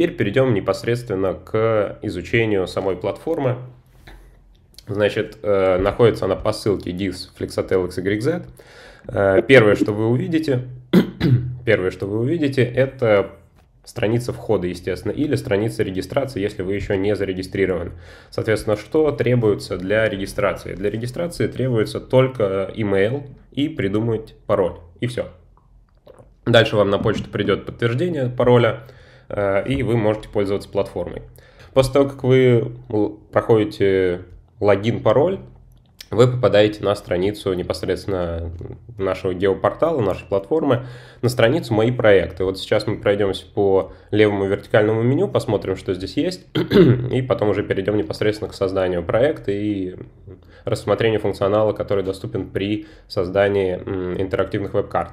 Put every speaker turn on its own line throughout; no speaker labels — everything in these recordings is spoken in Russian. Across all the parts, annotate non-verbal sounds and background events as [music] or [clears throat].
теперь перейдем непосредственно к изучению самой платформы. Значит, э, находится она по ссылке dis flexatel xyz. Э, первое, что вы увидите, [coughs] первое, что вы увидите, это страница входа, естественно, или страница регистрации, если вы еще не зарегистрированы. Соответственно, что требуется для регистрации? Для регистрации требуется только email и придумать пароль, и все. Дальше вам на почту придет подтверждение пароля, Э, и вы можете пользоваться платформой. После того, как вы проходите логин, пароль, вы попадаете на страницу непосредственно нашего геопортала, нашей платформы, на страницу «Мои проекты». Вот сейчас мы пройдемся по левому вертикальному меню, посмотрим, что здесь есть, [clears throat] и потом уже перейдем непосредственно к созданию проекта и рассмотрению функционала, который доступен при создании интерактивных веб-карт.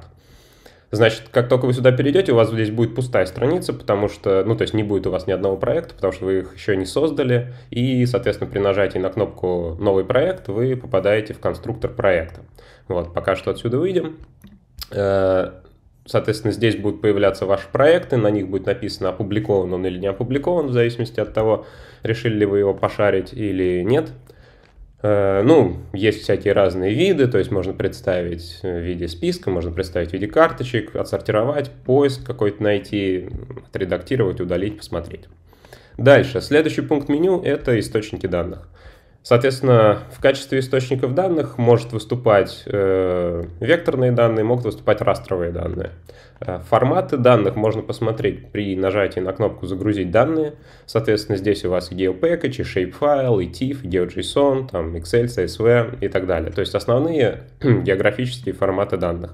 Значит, как только вы сюда перейдете, у вас здесь будет пустая страница, потому что, ну, то есть не будет у вас ни одного проекта, потому что вы их еще не создали, и, соответственно, при нажатии на кнопку «Новый проект» вы попадаете в конструктор проекта. Вот, пока что отсюда выйдем. Э, соответственно, здесь будут появляться ваши проекты, на них будет написано, опубликован он или не опубликован, в зависимости от того, решили ли вы его пошарить или нет. Э, ну, есть всякие разные виды, то есть можно представить в виде списка, можно представить в виде карточек, отсортировать, поиск какой-то найти, отредактировать, удалить, посмотреть. Дальше, следующий пункт меню – это источники данных. Соответственно, в качестве источников данных может выступать э, векторные данные, могут выступать растровые данные. Э, форматы данных можно посмотреть при нажатии на кнопку «Загрузить данные». Соответственно, здесь у вас и GeoPackage, и Shapefile, и TIFF, и GeoJSON, там, Excel, CSV и так далее. То есть основные [clears throat] географические форматы данных.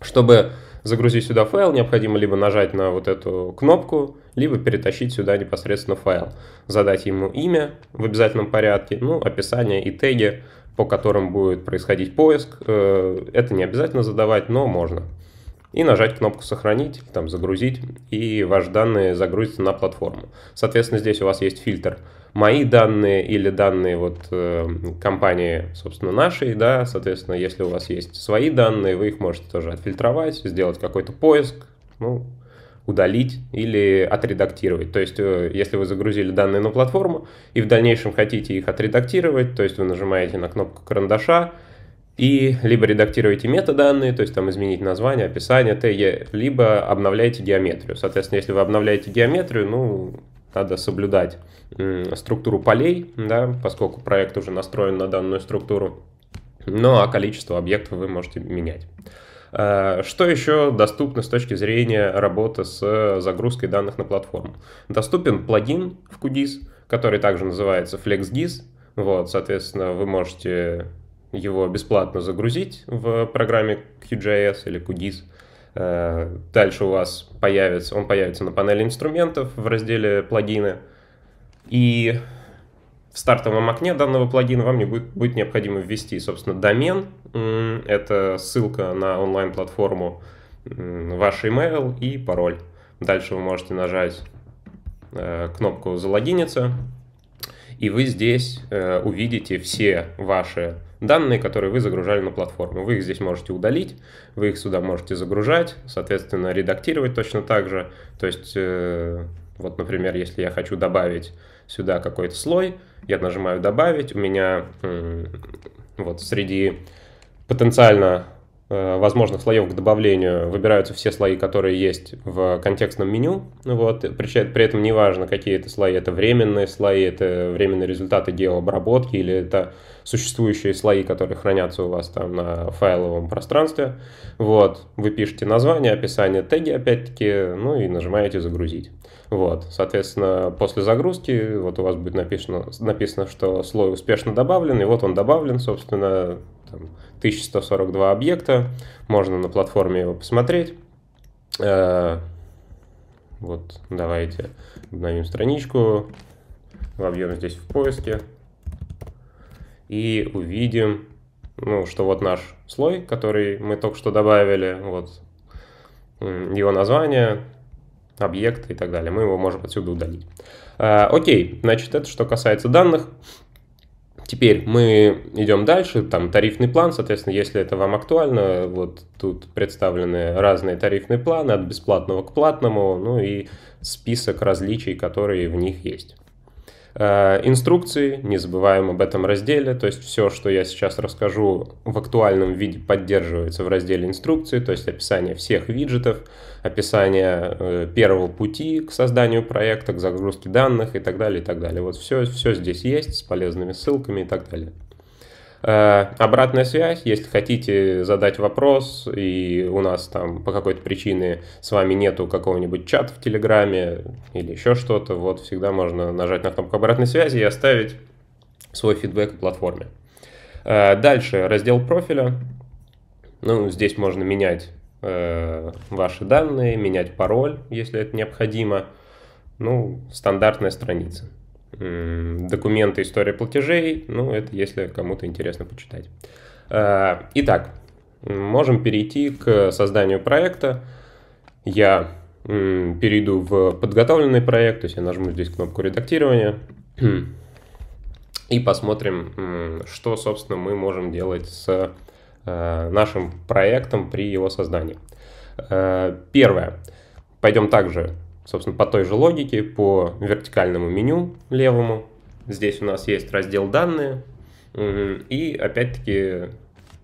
Чтобы загрузить сюда файл, необходимо либо нажать на вот эту кнопку, либо перетащить сюда непосредственно файл. Задать ему имя в обязательном порядке, ну, описание и теги, по которым будет происходить поиск. Э, это не обязательно задавать, но можно и нажать кнопку «Сохранить», там «Загрузить», и ваши данные загрузятся на платформу. Соответственно, здесь у вас есть фильтр «Мои данные» или данные вот э, компании, собственно, нашей, да, соответственно, если у вас есть свои данные, вы их можете тоже отфильтровать, сделать какой-то поиск, ну, удалить или отредактировать. То есть, э, если вы загрузили данные на платформу и в дальнейшем хотите их отредактировать, то есть вы нажимаете на кнопку карандаша, и либо редактируете метаданные, то есть там изменить название, описание, теги, либо обновляете геометрию. Соответственно, если вы обновляете геометрию, ну, надо соблюдать структуру полей, да, поскольку проект уже настроен на данную структуру. Ну, а количество объектов вы можете менять. А, что еще доступно с точки зрения работы с загрузкой данных на платформу? Доступен плагин в QGIS, который также называется FlexGIS. Вот, соответственно, вы можете его бесплатно загрузить в программе QGIS или QGIS. Э, дальше у вас появится, он появится на панели инструментов в разделе «Плагины». И в стартовом окне данного плагина вам не будет, будет необходимо ввести, собственно, домен. Это ссылка на онлайн-платформу, ваш email и пароль. Дальше вы можете нажать э, кнопку «Залогиниться», и вы здесь э, увидите все ваши данные, которые вы загружали на платформу. Вы их здесь можете удалить, вы их сюда можете загружать, соответственно, редактировать точно так же. То есть, э, вот, например, если я хочу добавить сюда какой-то слой, я нажимаю «Добавить», у меня вот среди потенциально Э, возможных слоев к добавлению выбираются все слои, которые есть в контекстном меню. Вот. При, при этом неважно, какие это слои. Это временные слои, это временные результаты геообработки или это существующие слои, которые хранятся у вас там на файловом пространстве. Вот. Вы пишете название, описание, теги опять-таки, ну и нажимаете «Загрузить». Вот. Соответственно, после загрузки вот у вас будет написано, написано, что слой успешно добавлен, и вот он добавлен, собственно, там, 1142 объекта, можно на платформе его посмотреть. Э, вот, давайте обновим страничку, вобьем здесь в поиске и увидим, ну, что вот наш слой, который мы только что добавили, вот его название, объект и так далее. Мы его можем отсюда удалить. Э, окей, значит, это что касается данных. Теперь мы идем дальше, там тарифный план, соответственно, если это вам актуально, вот тут представлены разные тарифные планы, от бесплатного к платному, ну и список различий, которые в них есть. Э, инструкции, не забываем об этом разделе, то есть все, что я сейчас расскажу в актуальном виде поддерживается в разделе инструкции, то есть описание всех виджетов, описание э, первого пути к созданию проекта, к загрузке данных и так далее, и так далее. Вот все, все здесь есть с полезными ссылками и так далее. Э, обратная связь, если хотите задать вопрос, и у нас там по какой-то причине с вами нету какого-нибудь чата в Телеграме или еще что-то, вот всегда можно нажать на кнопку обратной связи и оставить свой фидбэк в платформе. Э, дальше раздел профиля. Ну, здесь можно менять э, ваши данные, менять пароль, если это необходимо. Ну, стандартная страница документы «История платежей». Ну, это если кому-то интересно почитать. А, итак, можем перейти к созданию проекта. Я перейду в подготовленный проект, то есть я нажму здесь кнопку редактирования [clears throat] и посмотрим, что, собственно, мы можем делать с а, нашим проектом при его создании. А, первое. Пойдем также собственно, по той же логике, по вертикальному меню левому. Здесь у нас есть раздел «Данные», и, опять-таки,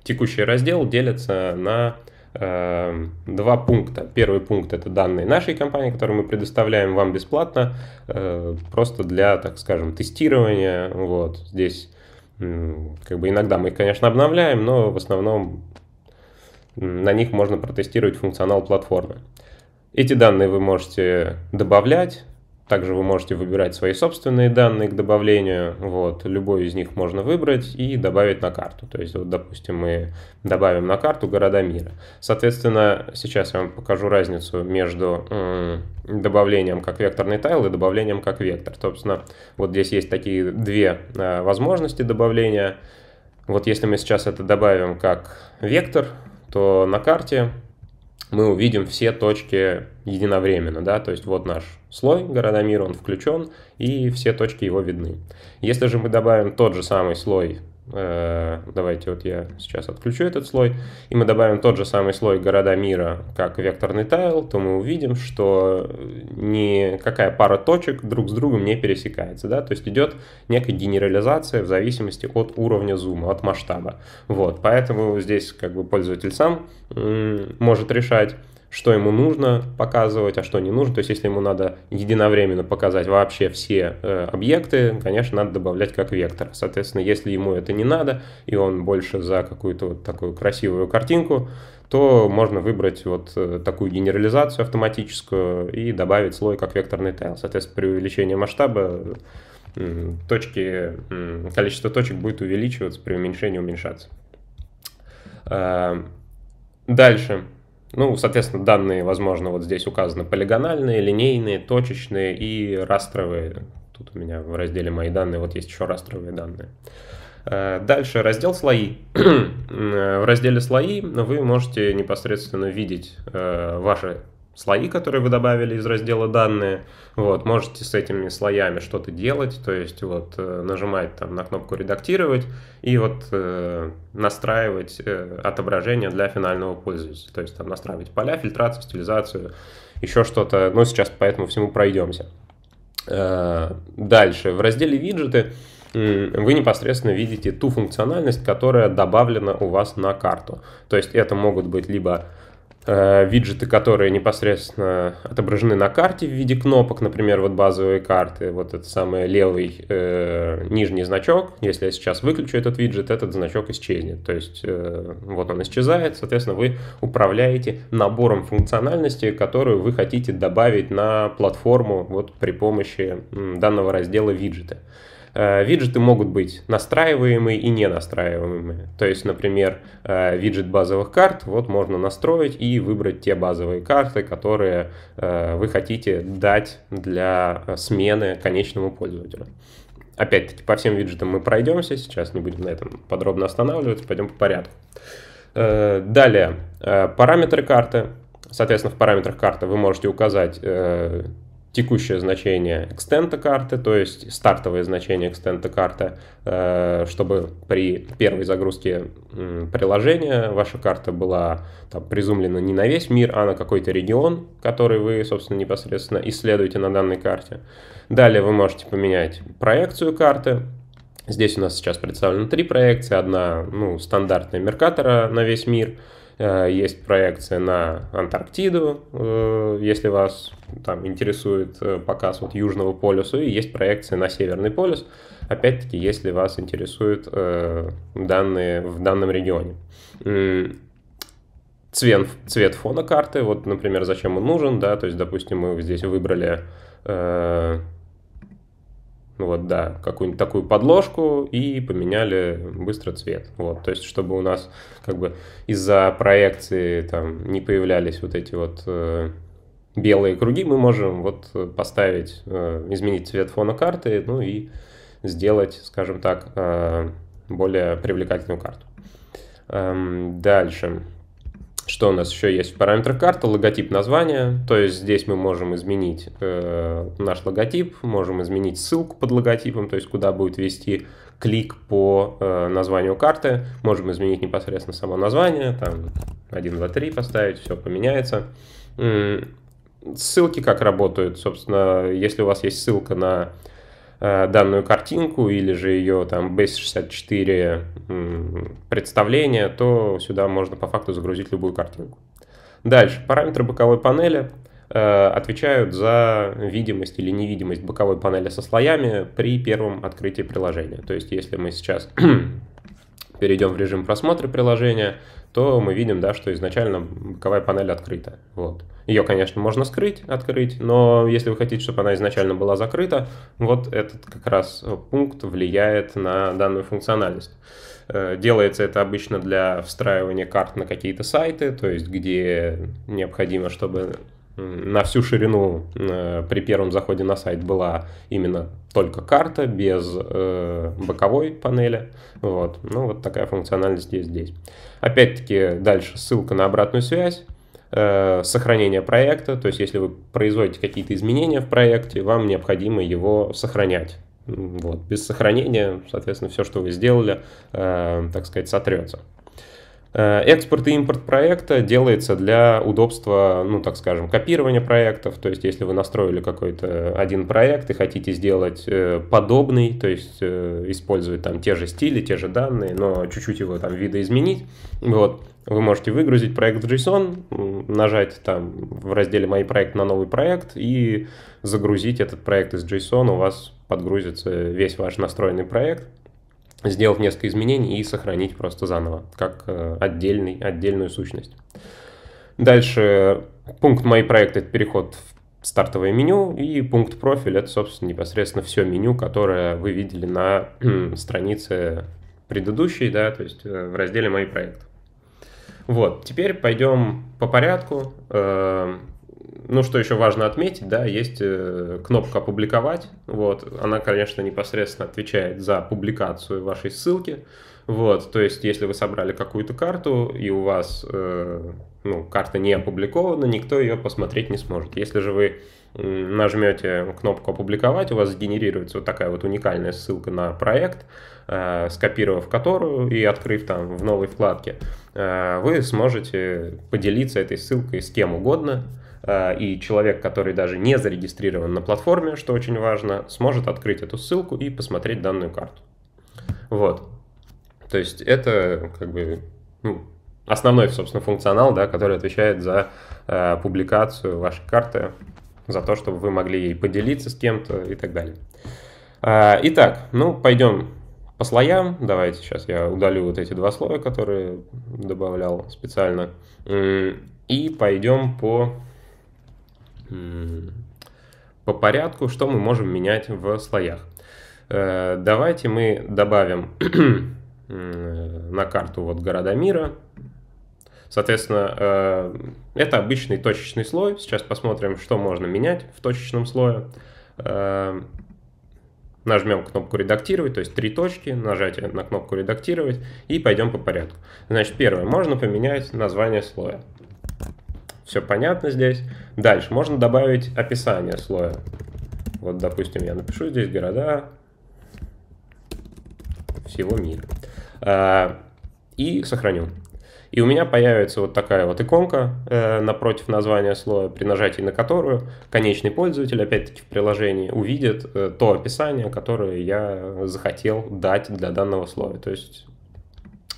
текущий раздел делится на э, два пункта. Первый пункт – это данные нашей компании, которые мы предоставляем вам бесплатно, э, просто для, так скажем, тестирования. Вот здесь, как бы, иногда мы их, конечно, обновляем, но в основном на них можно протестировать функционал платформы. Эти данные вы можете добавлять, также вы можете выбирать свои собственные данные к добавлению. Вот, любой из них можно выбрать и добавить на карту. То есть, вот, допустим, мы добавим на карту города мира. Соответственно, сейчас я вам покажу разницу между добавлением как векторный тайл и добавлением как вектор. Собственно, вот здесь есть такие две а, возможности добавления. Вот если мы сейчас это добавим как вектор, то на карте мы увидим все точки единовременно, да, то есть вот наш слой города мира, он включен, и все точки его видны. Если же мы добавим тот же самый слой Э, давайте вот я сейчас отключу этот слой. И мы добавим тот же самый слой города мира, как векторный тайл, то мы увидим, что э, никакая пара точек друг с другом не пересекается. Да? То есть идет некая генерализация в зависимости от уровня зума, от масштаба. Вот, поэтому здесь как бы пользователь сам может решать, что ему нужно показывать, а что не нужно. То есть, если ему надо единовременно показать вообще все э, объекты, конечно, надо добавлять как вектор. Соответственно, если ему это не надо, и он больше за какую-то вот такую красивую картинку, то можно выбрать вот э, такую генерализацию автоматическую и добавить слой как векторный тайл. Соответственно, при увеличении масштаба точки, количество точек будет увеличиваться, при уменьшении уменьшаться. Э, дальше. Ну, соответственно, данные, возможно, вот здесь указаны полигональные, линейные, точечные и растровые. Тут у меня в разделе «Мои данные» вот есть еще растровые данные. Э, дальше раздел «Слои». [clears throat] Э, в разделе «Слои» вы можете непосредственно видеть э, ваши слои, которые вы добавили из раздела «Данные». Вот, можете с этими слоями что-то делать, то есть вот э, нажимать там на кнопку «Редактировать» и вот э, настраивать э, отображение для финального пользователя. То есть там настраивать поля, фильтрацию, стилизацию, еще что-то. Но ну, сейчас поэтому всему пройдемся. Э, дальше. В разделе «Виджеты» вы непосредственно видите ту функциональность, которая добавлена у вас на карту. То есть это могут быть либо Э, виджеты, которые непосредственно отображены на карте в виде кнопок, например, вот базовые карты, вот этот самый левый э, нижний значок, если я сейчас выключу этот виджет, этот значок исчезнет, то есть э, вот он исчезает, соответственно, вы управляете набором функциональности, которую вы хотите добавить на платформу вот при помощи данного раздела виджета. Э, виджеты могут быть настраиваемые и не настраиваемые. То есть, например, э, виджет базовых карт вот можно настроить и выбрать те базовые карты, которые э, вы хотите дать для смены конечному пользователю. Опять-таки, по всем виджетам мы пройдемся, сейчас не будем на этом подробно останавливаться, пойдем по порядку. Далее, параметры карты. Соответственно, в параметрах карты вы можете указать текущее значение экстента карты, то есть стартовое значение экстента карты, э, чтобы при первой загрузке приложения ваша карта была там, призумлена не на весь мир, а на какой-то регион, который вы, собственно, непосредственно исследуете на данной карте. Далее вы можете поменять проекцию карты, Здесь у нас сейчас представлены три проекции. Одна ну, стандартная Меркатора на весь мир – Э, есть проекция на Антарктиду, э, если вас там интересует э, показ вот Южного полюса, и есть проекция на Северный полюс, опять-таки, если вас интересуют данные в данном регионе цвет, цвет фона карты, вот, например, зачем он нужен, да, то есть, допустим, мы здесь выбрали ну вот, да, какую-нибудь такую подложку и поменяли быстро цвет, вот, то есть, чтобы у нас, как бы, из-за проекции, там, не появлялись вот эти вот э, белые круги, мы можем, вот, поставить, э, изменить цвет фона карты, ну, и сделать, скажем так, э, более привлекательную карту. Эм, дальше. Что у нас еще есть в параметрах карты? Логотип названия. То есть здесь мы можем изменить э, наш логотип, можем изменить ссылку под логотипом, то есть куда будет вести клик по э, названию карты. Можем изменить непосредственно само название, там 1, 2, 3 поставить, все поменяется. Ссылки как работают? Собственно, если у вас есть ссылка на Э, данную картинку или же ее там Base64 представление, то сюда можно по факту загрузить любую картинку. Дальше, параметры боковой панели э, отвечают за видимость или невидимость боковой панели со слоями при первом открытии приложения. То есть, если мы сейчас [clears throat] перейдем в режим просмотра приложения, то мы видим, да, что изначально боковая панель открыта. Вот. Ее, конечно, можно скрыть, открыть, но если вы хотите, чтобы она изначально была закрыта, вот этот как раз пункт влияет на данную функциональность. Э, делается это обычно для встраивания карт на какие-то сайты, то есть где необходимо, чтобы на всю ширину э, при первом заходе на сайт была именно только карта, без э, боковой панели. Вот. Ну, вот такая функциональность есть здесь. Опять-таки, дальше ссылка на обратную связь, э, сохранение проекта. То есть, если вы производите какие-то изменения в проекте, вам необходимо его сохранять. Вот. Без сохранения, соответственно, все, что вы сделали, э, так сказать, сотрется. Э, экспорт и импорт проекта делается для удобства, ну так скажем, копирования проектов. То есть, если вы настроили какой-то один проект и хотите сделать э, подобный, то есть э, использовать там те же стили, те же данные, но чуть-чуть его там видоизменить, вот, вы можете выгрузить проект в JSON, нажать там в разделе «Мои проекты» на новый проект и загрузить этот проект из JSON, у вас подгрузится весь ваш настроенный проект – сделав несколько изменений и сохранить просто заново, как э, отдельный, отдельную сущность. Дальше пункт «Мои проекты» — это переход в стартовое меню, и пункт «Профиль» — это, собственно, непосредственно все меню, которое вы видели на странице предыдущей, да, то есть э, в разделе «Мои проекты». Вот, теперь пойдем по порядку. Э, ну, что еще важно отметить, да, есть э, кнопка «Опубликовать». Вот, она, конечно, непосредственно отвечает за публикацию вашей ссылки. Вот, то есть, если вы собрали какую-то карту, и у вас э, ну, карта не опубликована, никто ее посмотреть не сможет. Если же вы нажмете кнопку «Опубликовать», у вас сгенерируется вот такая вот уникальная ссылка на проект, э, скопировав которую и открыв там в новой вкладке, э, вы сможете поделиться этой ссылкой с кем угодно – Э, и человек, который даже не зарегистрирован на платформе, что очень важно, сможет открыть эту ссылку и посмотреть данную карту. Вот. То есть это как бы ну, основной, собственно, функционал, да, который отвечает за э, публикацию вашей карты, за то, чтобы вы могли ей поделиться с кем-то и так далее. Э, итак, ну, пойдем по слоям. Давайте сейчас я удалю вот эти два слоя, которые добавлял специально. И пойдем по по порядку, что мы можем менять в слоях. Э, давайте мы добавим [clears throat] э, на карту вот города мира. Соответственно, э, это обычный точечный слой. Сейчас посмотрим, что можно менять в точечном слое. Нажмем кнопку «Редактировать», то есть три точки, нажатие на кнопку «Редактировать» и пойдем по порядку. Значит, первое, можно поменять название слоя. Все понятно здесь. Дальше можно добавить описание слоя. Вот, допустим, я напишу здесь города всего мира. А, и сохраню. И у меня появится вот такая вот иконка э, напротив названия слоя, при нажатии на которую конечный пользователь, опять-таки в приложении, увидит э, то описание, которое я захотел дать для данного слоя. То есть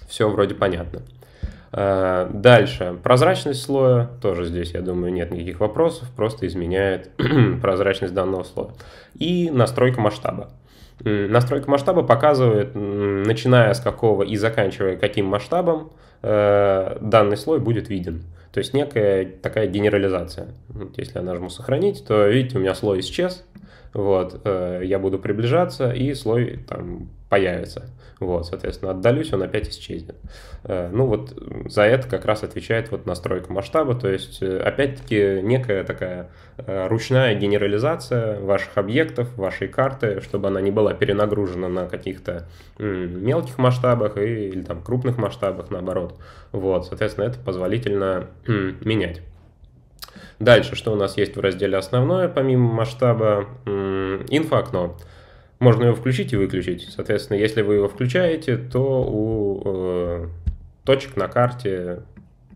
все вроде понятно. Э, дальше. Прозрачность слоя. Тоже здесь, я думаю, нет никаких вопросов. Просто изменяет [clears throat] прозрачность данного слоя. И настройка масштаба. Настройка масштаба показывает, начиная с какого и заканчивая каким масштабом, э, данный слой будет виден. То есть некая такая генерализация. Вот если я нажму «сохранить», то, видите, у меня слой исчез, вот, э, я буду приближаться, и слой там появится. Вот, соответственно, отдалюсь, он опять исчезнет. Э, ну вот за это как раз отвечает вот настройка масштаба, то есть э, опять-таки некая такая ручная генерализация ваших объектов, вашей карты, чтобы она не была перенагружена на каких-то мелких масштабах и, или там крупных масштабах наоборот. Вот, соответственно, это позволительно менять. Дальше, что у нас есть в разделе «Основное», помимо масштаба, инфоокно. Можно его включить и выключить. Соответственно, если вы его включаете, то у э, точек на карте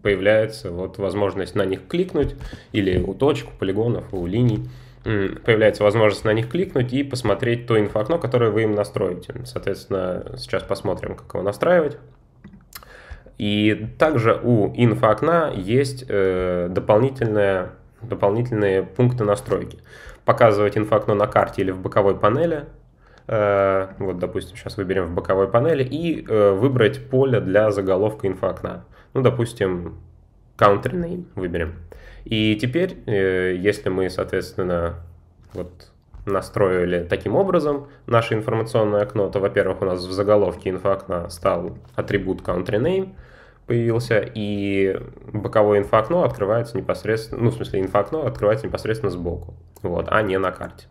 появляется вот возможность на них кликнуть, или у точек, у полигонов, у линий появляется возможность на них кликнуть и посмотреть то инфоокно, которое вы им настроите. Соответственно, сейчас посмотрим, как его настраивать. И также у инфоокна есть э, дополнительная дополнительные пункты настройки. Показывать инфоокно на карте или в боковой панели. Э, вот, допустим, сейчас выберем в боковой панели и э, выбрать поле для заголовка инфоокна. Ну, допустим, country name выберем. И теперь, э, если мы, соответственно, вот настроили таким образом наше информационное окно, то, во-первых, у нас в заголовке инфоокна стал атрибут country name, появился, и боковое инфоокно открывается непосредственно, ну, в смысле, инфоокно открывается непосредственно сбоку, вот, а не на карте.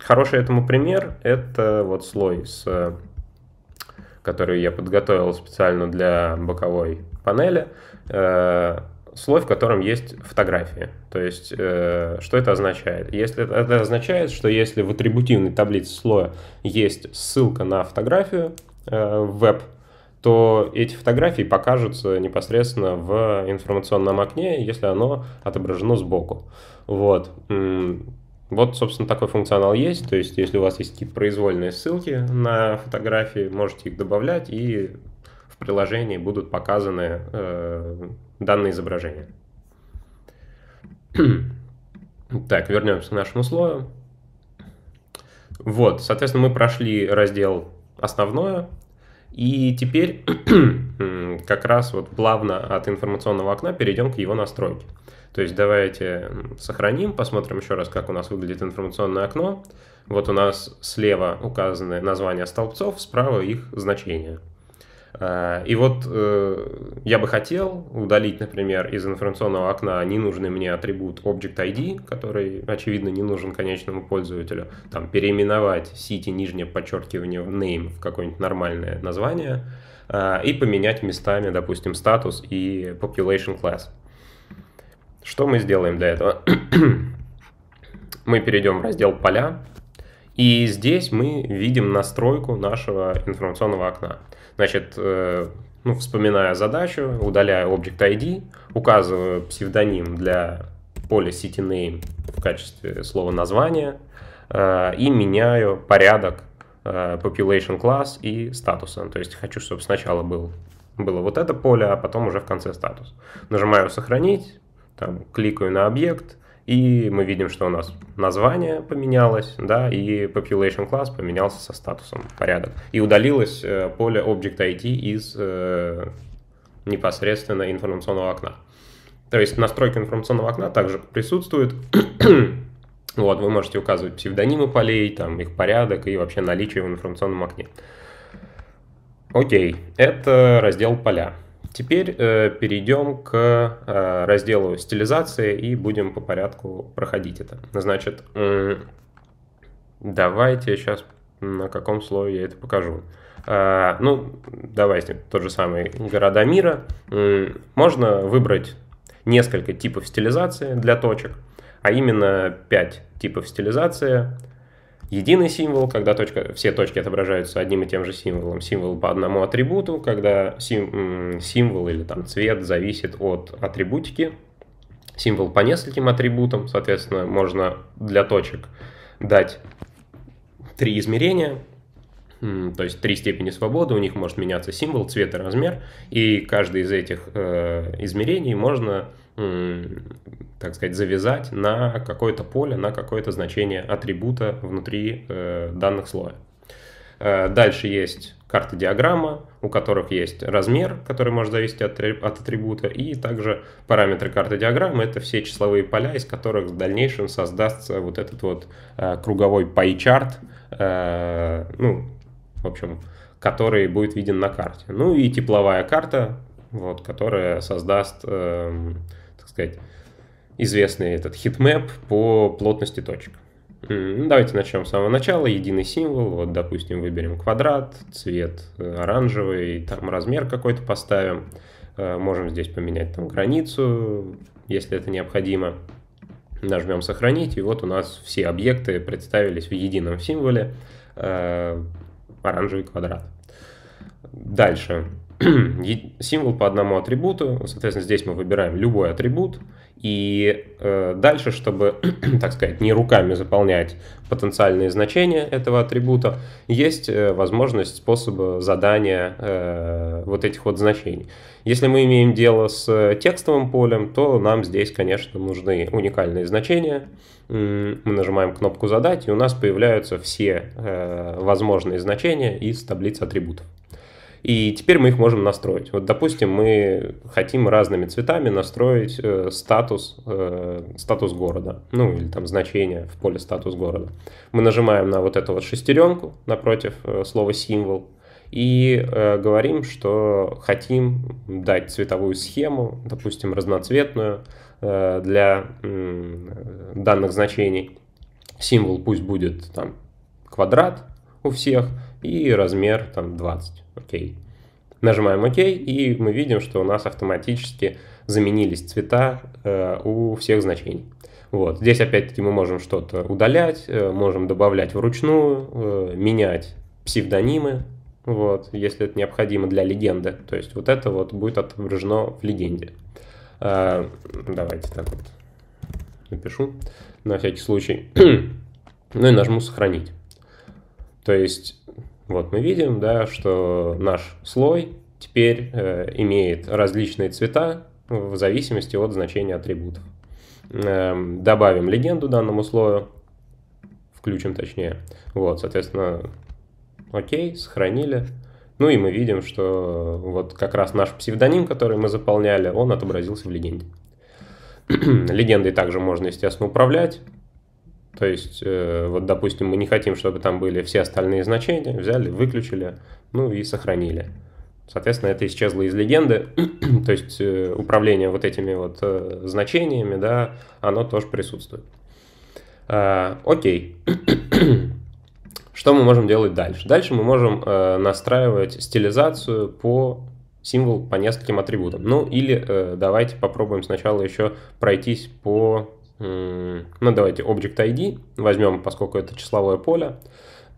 Хороший этому пример – это вот слой, с, который я подготовил специально для боковой панели, э, слой, в котором есть фотографии. То есть, э, что это означает? Если, это означает, что если в атрибутивной таблице слоя есть ссылка на фотографию э, веб, то эти фотографии покажутся непосредственно в информационном окне, если оно отображено сбоку. Вот. Вот, собственно, такой функционал есть. То есть, если у вас есть какие-то произвольные ссылки на фотографии, можете их добавлять, и в приложении будут показаны э, данные изображения. [clears throat] так, вернемся к нашему слою. Вот, соответственно, мы прошли раздел основное, и теперь [clears throat] как раз вот плавно от информационного окна перейдем к его настройке. То есть давайте сохраним, посмотрим еще раз, как у нас выглядит информационное окно. Вот у нас слева указаны названия столбцов, справа их значения. Э, и вот э, я бы хотел удалить, например, из информационного окна ненужный мне атрибут Object ID, который, очевидно, не нужен конечному пользователю, там переименовать city нижнее подчеркивание в name в какое-нибудь нормальное название э, и поменять местами, допустим, статус и population class. Что мы сделаем для этого? [clears throat] мы перейдем в раздел «Поля», и здесь мы видим настройку нашего информационного окна – Значит, э, ну, вспоминая задачу, удаляю Object ID, указываю псевдоним для поля City в качестве слова названия э, и меняю порядок э, population class и статуса. То есть хочу, чтобы сначала был, было вот это поле, а потом уже в конце статус. Нажимаю сохранить, там, кликаю на объект, и мы видим, что у нас название поменялось, да, и population class поменялся со статусом, порядок. И удалилось э, поле object ID из э, непосредственно информационного окна. То есть настройка информационного окна также присутствует. [clears throat] вот, вы можете указывать псевдонимы полей, там их порядок и вообще наличие в информационном окне. Окей, это раздел поля. Теперь э, перейдем к э, разделу стилизации и будем по порядку проходить это. Значит, э, давайте сейчас на каком слое я это покажу. Э, ну, давайте тот же самый города мира. Э, можно выбрать несколько типов стилизации для точек, а именно 5 типов стилизации – единый символ, когда точка, все точки отображаются одним и тем же символом, символ по одному атрибуту, когда сим, символ или там цвет зависит от атрибутики, символ по нескольким атрибутам, соответственно, можно для точек дать три измерения, то есть три степени свободы, у них может меняться символ, цвет и размер, и каждый из этих э, измерений можно Э, так сказать, завязать на какое-то поле, на какое-то значение атрибута внутри э, данных слоя. Э, дальше есть карты диаграмма, у которых есть размер, который может зависеть от, от атрибута, и также параметры карты диаграммы — это все числовые поля, из которых в дальнейшем создастся вот этот вот э, круговой пайчарт, чарт э, ну, в общем, который будет виден на карте. Ну и тепловая карта, вот, которая создаст эм, сказать, известный этот хитмэп по плотности точек. Ну, давайте начнем с самого начала. Единый символ. Вот, допустим, выберем квадрат, цвет э, оранжевый, там размер какой-то поставим. Э, можем здесь поменять там границу, если это необходимо. Нажмем «Сохранить», и вот у нас все объекты представились в едином символе э, оранжевый квадрат. Дальше символ по одному атрибуту. Соответственно, здесь мы выбираем любой атрибут. И э, дальше, чтобы, [clears throat] так сказать, не руками заполнять потенциальные значения этого атрибута, есть э, возможность способа задания э, вот этих вот значений. Если мы имеем дело с э, текстовым полем, то нам здесь, конечно, нужны уникальные значения. Мы нажимаем кнопку «Задать», и у нас появляются все э, возможные значения из таблицы атрибутов. И теперь мы их можем настроить. Вот, допустим, мы хотим разными цветами настроить э, статус, э, статус города, ну или там значение в поле статус города. Мы нажимаем на вот эту вот шестеренку напротив э, слова символ, и э, говорим, что хотим дать цветовую схему, допустим, разноцветную э, для э, данных значений. Символ пусть будет там квадрат у всех, и размер там 20, окей. Нажимаем ОК, и мы видим, что у нас автоматически заменились цвета э, у всех значений. Вот. Здесь опять-таки мы можем что-то удалять, э, можем добавлять вручную, э, менять псевдонимы, вот, если это необходимо для легенды. То есть вот это вот будет отображено в легенде. Э, давайте так вот напишу на всякий случай. [clears throat] ну и нажму «Сохранить». То есть вот мы видим, да, что наш слой теперь э, имеет различные цвета в зависимости от значения атрибутов. Э, добавим легенду данному слою, включим точнее. Вот, соответственно, окей, сохранили. Ну и мы видим, что вот как раз наш псевдоним, который мы заполняли, он отобразился в легенде. [clears throat] Легендой также можно, естественно, управлять. То есть, э, вот, допустим, мы не хотим, чтобы там были все остальные значения, взяли, выключили, ну и сохранили. Соответственно, это исчезло из легенды, [clears throat] то есть э, управление вот этими вот э, значениями, да, оно тоже присутствует. А, окей. [clears throat] Что мы можем делать дальше? Дальше мы можем э, настраивать стилизацию по символ по нескольким атрибутам. Ну или э, давайте попробуем сначала еще пройтись по ну давайте Object ID возьмем, поскольку это числовое поле,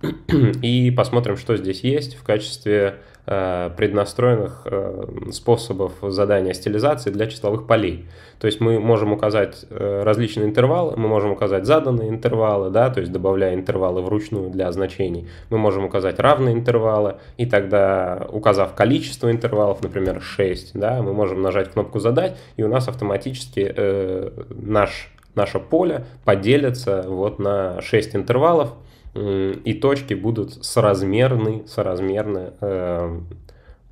[clears throat] и посмотрим, что здесь есть в качестве э, преднастроенных э, способов задания стилизации для числовых полей. То есть мы можем указать э, различные интервалы, мы можем указать заданные интервалы, да, то есть добавляя интервалы вручную для значений, мы можем указать равные интервалы, и тогда, указав количество интервалов, например, 6, да, мы можем нажать кнопку «Задать», и у нас автоматически э, наш наше поле поделится вот на 6 интервалов, и точки будут соразмерны, соразмерны э,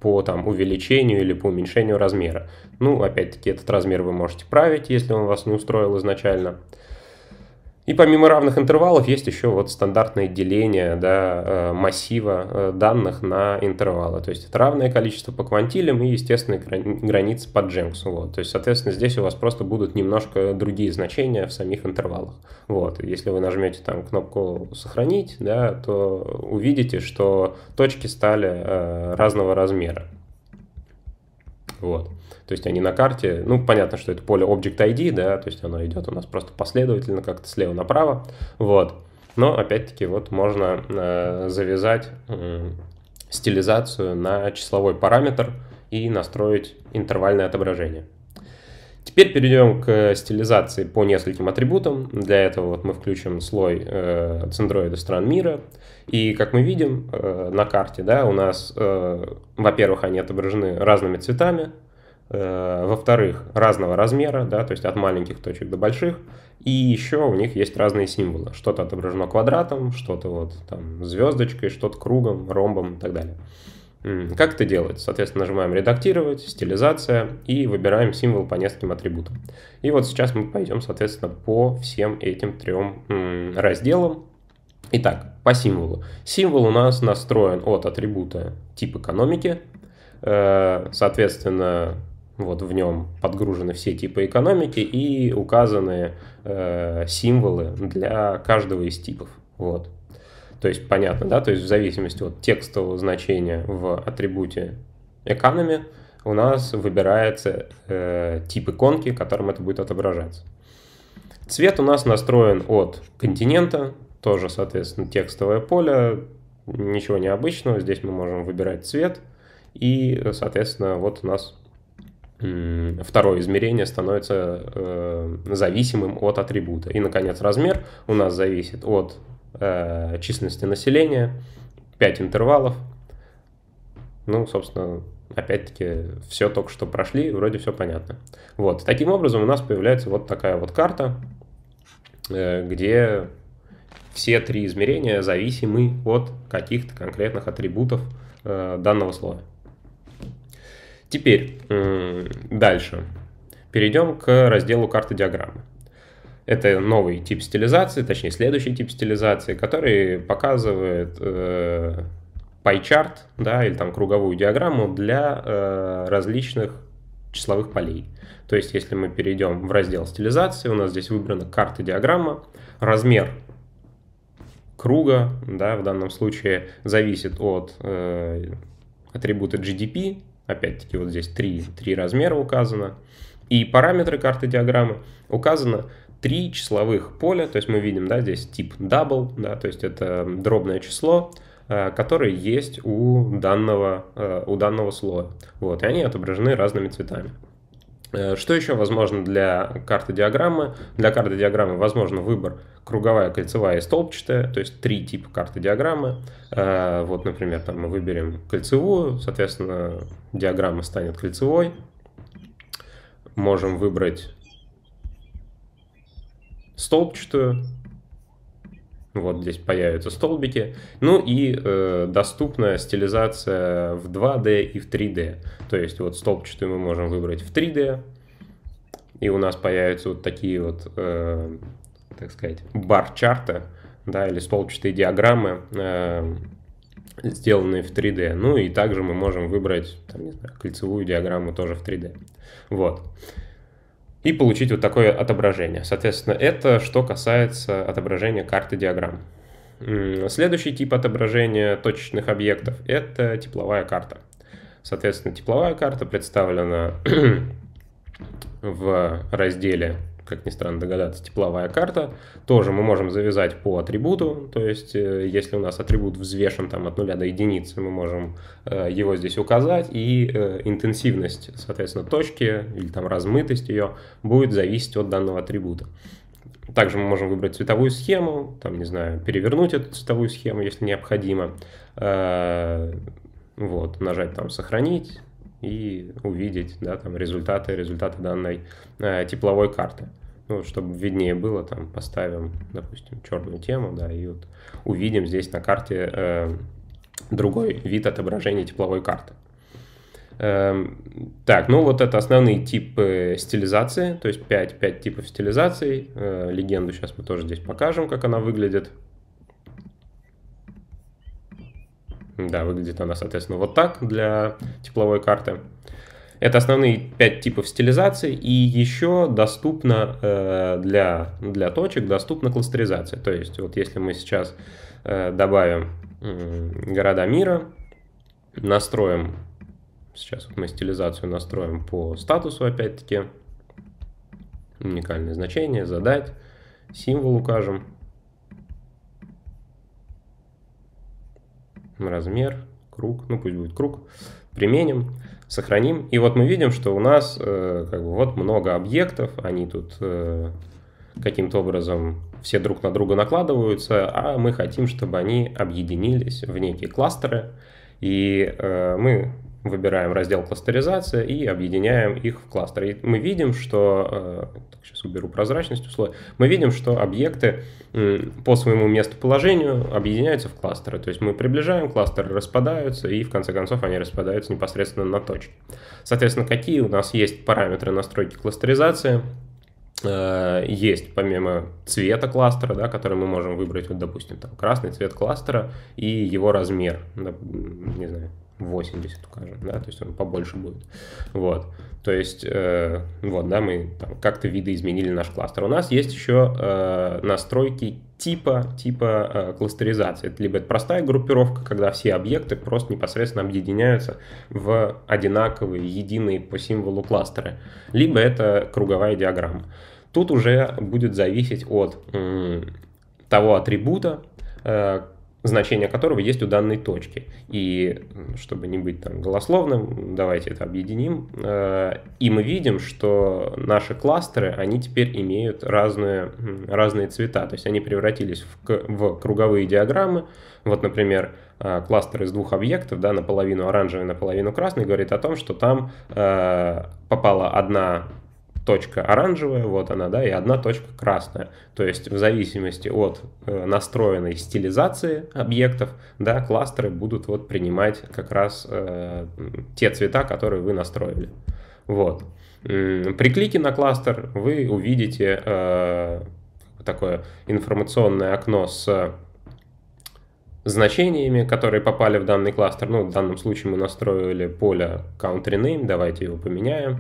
по там, увеличению или по уменьшению размера. Ну, опять-таки, этот размер вы можете править, если он вас не устроил изначально. И помимо равных интервалов есть еще вот стандартное деление да, э, массива э, данных на интервалы. То есть это равное количество по квантилям и естественные границы по дженксу. Вот. То есть, соответственно, здесь у вас просто будут немножко другие значения в самих интервалах. Вот. Если вы нажмете там кнопку «Сохранить», да, то увидите, что точки стали э, разного размера. Вот. То есть они на карте, ну, понятно, что это поле Object ID, да, то есть оно идет у нас просто последовательно как-то слева направо, вот. Но, опять-таки, вот можно э, завязать э, стилизацию на числовой параметр и настроить интервальное отображение. Теперь перейдем к стилизации по нескольким атрибутам. Для этого вот мы включим слой э, центроида стран мира. И как мы видим э, на карте, да, у нас, э, во-первых, они отображены разными цветами, Э, во-вторых, разного размера, да, то есть от маленьких точек до больших, и еще у них есть разные символы. Что-то отображено квадратом, что-то вот там звездочкой, что-то кругом, ромбом и так далее. Как это делать? Соответственно, нажимаем «Редактировать», «Стилизация» и выбираем символ по нескольким атрибутам. И вот сейчас мы пойдем, соответственно, по всем этим трем разделам. Итак, по символу. Символ у нас настроен от атрибута тип экономики, э, соответственно, вот в нем подгружены все типы экономики и указаны э, символы для каждого из типов. Вот. То есть понятно, да, то есть в зависимости от текстового значения в атрибуте economy у нас выбирается э, тип иконки, которым это будет отображаться. Цвет у нас настроен от континента, тоже, соответственно, текстовое поле, ничего необычного, здесь мы можем выбирать цвет, и, соответственно, вот у нас второе измерение становится э, зависимым от атрибута. И, наконец, размер у нас зависит от э, численности населения, 5 интервалов. Ну, собственно, опять-таки, все только что прошли, вроде все понятно. Вот, таким образом у нас появляется вот такая вот карта, э, где все три измерения зависимы от каких-то конкретных атрибутов э, данного слоя. Теперь дальше перейдем к разделу карты диаграммы. Это новый тип стилизации, точнее следующий тип стилизации, который показывает э, пайчарт, да, или там круговую диаграмму для э, различных числовых полей. То есть, если мы перейдем в раздел стилизации, у нас здесь выбрана карта диаграмма, размер круга, да, в данном случае зависит от э, атрибута GDP, Опять-таки вот здесь три, три размера указано. И параметры карты диаграммы указано три числовых поля, то есть мы видим, да, здесь тип double, да, то есть это дробное число, э, которые есть у данного, э, у данного слоя. Вот, и они отображены разными цветами. Э, что еще возможно для карты диаграммы? Для карты диаграммы возможно выбор круговая, кольцевая и столбчатая, то есть три типа карты диаграммы. Э, вот, например, там мы выберем кольцевую, соответственно, диаграмма станет кольцевой. Можем выбрать столбчатую, вот здесь появятся столбики. Ну и э, доступна стилизация в 2D и в 3D. То есть вот столбчатую мы можем выбрать в 3D. И у нас появятся вот такие вот, э, так сказать, бар-чарта, да, или столбчатые диаграммы, э, сделанные в 3D. Ну и также мы можем выбрать, там, не знаю, кольцевую диаграмму тоже в 3D. Вот. Э, и получить вот такое отображение. Соответственно, это что касается отображения карты диаграмм. Следующий тип отображения точечных объектов – это тепловая карта. Соответственно, тепловая карта представлена [clears throat] в разделе как ни странно догадаться, тепловая карта. Тоже мы можем завязать по атрибуту, то есть э, если у нас атрибут взвешен там от 0 до единицы, мы можем э, его здесь указать, и э, интенсивность, соответственно, точки или там размытость ее будет зависеть от данного атрибута. Также мы можем выбрать цветовую схему, там, не знаю, перевернуть эту цветовую схему, если необходимо. Вот, нажать там «Сохранить», и увидеть да, там, результаты, результаты данной э, тепловой карты. Ну, чтобы виднее было, там поставим, допустим, черную тему, да, и вот увидим здесь на карте э, другой вид отображения тепловой карты. Эм, так, ну вот это основные типы стилизации, то есть 5, 5 типов стилизаций. Э, легенду сейчас мы тоже здесь покажем, как она выглядит. Да, выглядит она, соответственно, вот так для тепловой карты. Это основные пять типов стилизации, и еще доступно э, для, для точек доступна кластеризация. То есть, вот если мы сейчас э, добавим э, города мира, настроим, сейчас вот мы стилизацию настроим по статусу опять-таки, уникальное значение, задать, символ укажем, размер, круг, ну пусть будет круг, применим, сохраним. И вот мы видим, что у нас э, как бы вот много объектов, они тут э, каким-то образом все друг на друга накладываются, а мы хотим, чтобы они объединились в некие кластеры. И э, мы выбираем раздел кластеризация и объединяем их в кластер. И мы видим, что... Э, так, сейчас уберу прозрачность условия. Мы видим, что объекты по своему местоположению объединяются в кластеры. То есть мы приближаем, кластеры распадаются, и в конце концов они распадаются непосредственно на точки. Соответственно, какие у нас есть параметры настройки кластеризации? Э, есть помимо цвета кластера, да, который мы можем выбрать, вот, допустим, там, красный цвет кластера и его размер, не знаю, 80, скажем, да, то есть он побольше будет. Вот, то есть, э, вот, да, мы там, как-то видоизменили наш кластер. У нас есть еще э, настройки типа, типа э, кластеризации. Это либо это простая группировка, когда все объекты просто непосредственно объединяются в одинаковые, единые по символу кластеры, либо это круговая диаграмма. Тут уже будет зависеть от м, того атрибута, э, значение которого есть у данной точки. И чтобы не быть там голословным, давайте это объединим. Э, и мы видим, что наши кластеры, они теперь имеют разные, разные цвета. То есть они превратились в, в круговые диаграммы. Вот, например, э, кластер из двух объектов, да, наполовину оранжевый, наполовину красный, говорит о том, что там э, попала одна точка оранжевая, вот она, да, и одна точка красная. То есть в зависимости от э, настроенной стилизации объектов, да, кластеры будут вот принимать как раз э, те цвета, которые вы настроили. Вот. При клике на кластер вы увидите э, такое информационное окно с значениями, которые попали в данный кластер. Ну, в данном случае мы настроили поле country name, давайте его поменяем.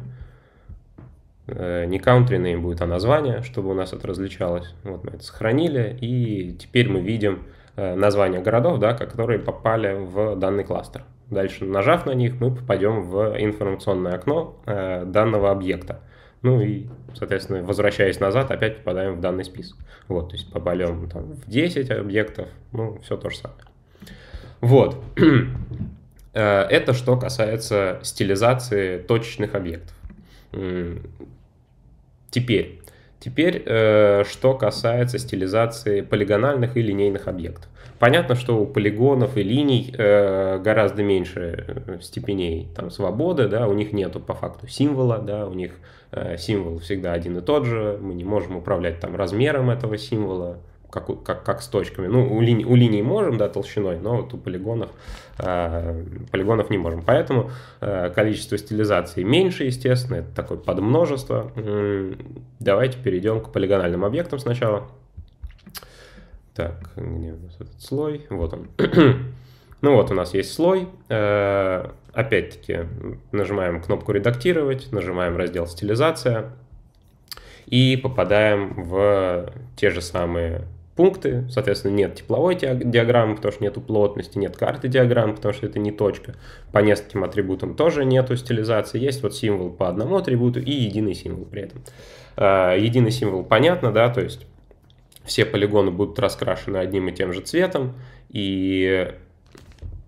Э, не country name будет, а название, чтобы у нас это различалось. Вот мы это сохранили, и теперь мы видим э, названия городов, да, которые попали в данный кластер. Дальше, нажав на них, мы попадем в информационное окно э, данного объекта. Ну и, соответственно, возвращаясь назад, опять попадаем в данный список. Вот, то есть попали там, в 10 объектов, ну, все то же самое. Вот. [clears throat] Это что касается стилизации точечных объектов Теперь, теперь э, что касается стилизации полигональных и линейных объектов. Понятно, что у полигонов и линий э, гораздо меньше э, степеней там, свободы, да, у них нету по факту символа, да, у них э, символ всегда один и тот же, мы не можем управлять там размером этого символа, как, как, как с точками. Ну, у, лини, у линий можем, да, толщиной, но вот у полигонов, э, полигонов не можем. Поэтому э, количество стилизаций меньше, естественно, это такое подмножество. Давайте перейдем к полигональным объектам сначала. Так, где у нас этот слой? Вот он. [clears throat] ну вот у нас есть слой. Э, Опять-таки нажимаем кнопку «Редактировать», нажимаем раздел «Стилизация» и попадаем в те же самые пункты, соответственно, нет тепловой диаграммы, потому что нету плотности, нет карты диаграммы, потому что это не точка. По нескольким атрибутам тоже нету стилизации, есть вот символ по одному атрибуту и единый символ при этом. А, единый символ понятно, да, то есть все полигоны будут раскрашены одним и тем же цветом, и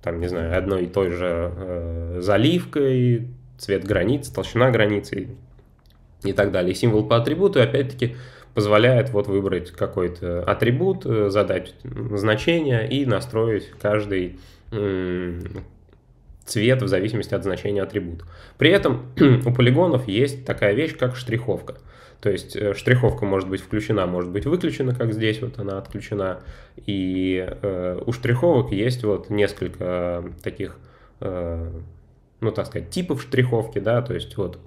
там, не знаю, одной и той же э, заливкой, цвет границ, толщина границы и так далее. символ по атрибуту, опять-таки, позволяет вот выбрать какой-то атрибут, э, задать значение и настроить каждый цвет в зависимости от значения атрибута. При этом [clears throat] у полигонов есть такая вещь, как штриховка. То есть э, штриховка может быть включена, может быть выключена, как здесь вот она отключена. И э, у штриховок есть вот несколько таких, э, ну так сказать, типов штриховки, да, то есть вот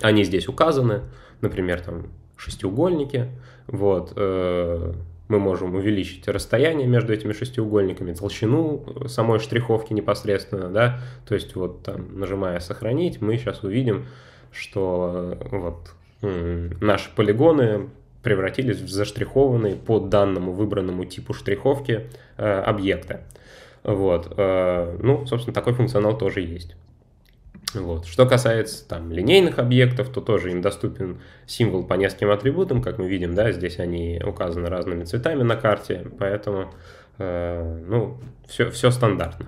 они здесь указаны, например, там шестиугольники, вот, э, мы можем увеличить расстояние между этими шестиугольниками, толщину э, самой штриховки непосредственно, да, то есть вот там, нажимая «Сохранить», мы сейчас увидим, что э, вот наши полигоны превратились в заштрихованные по данному выбранному типу штриховки э, объекта. Вот. Э, ну, собственно, такой функционал тоже есть. Вот. Что касается там, линейных объектов, то тоже им доступен символ по нескольким атрибутам, как мы видим, да, здесь они указаны разными цветами на карте, поэтому э, ну, все, все стандартно.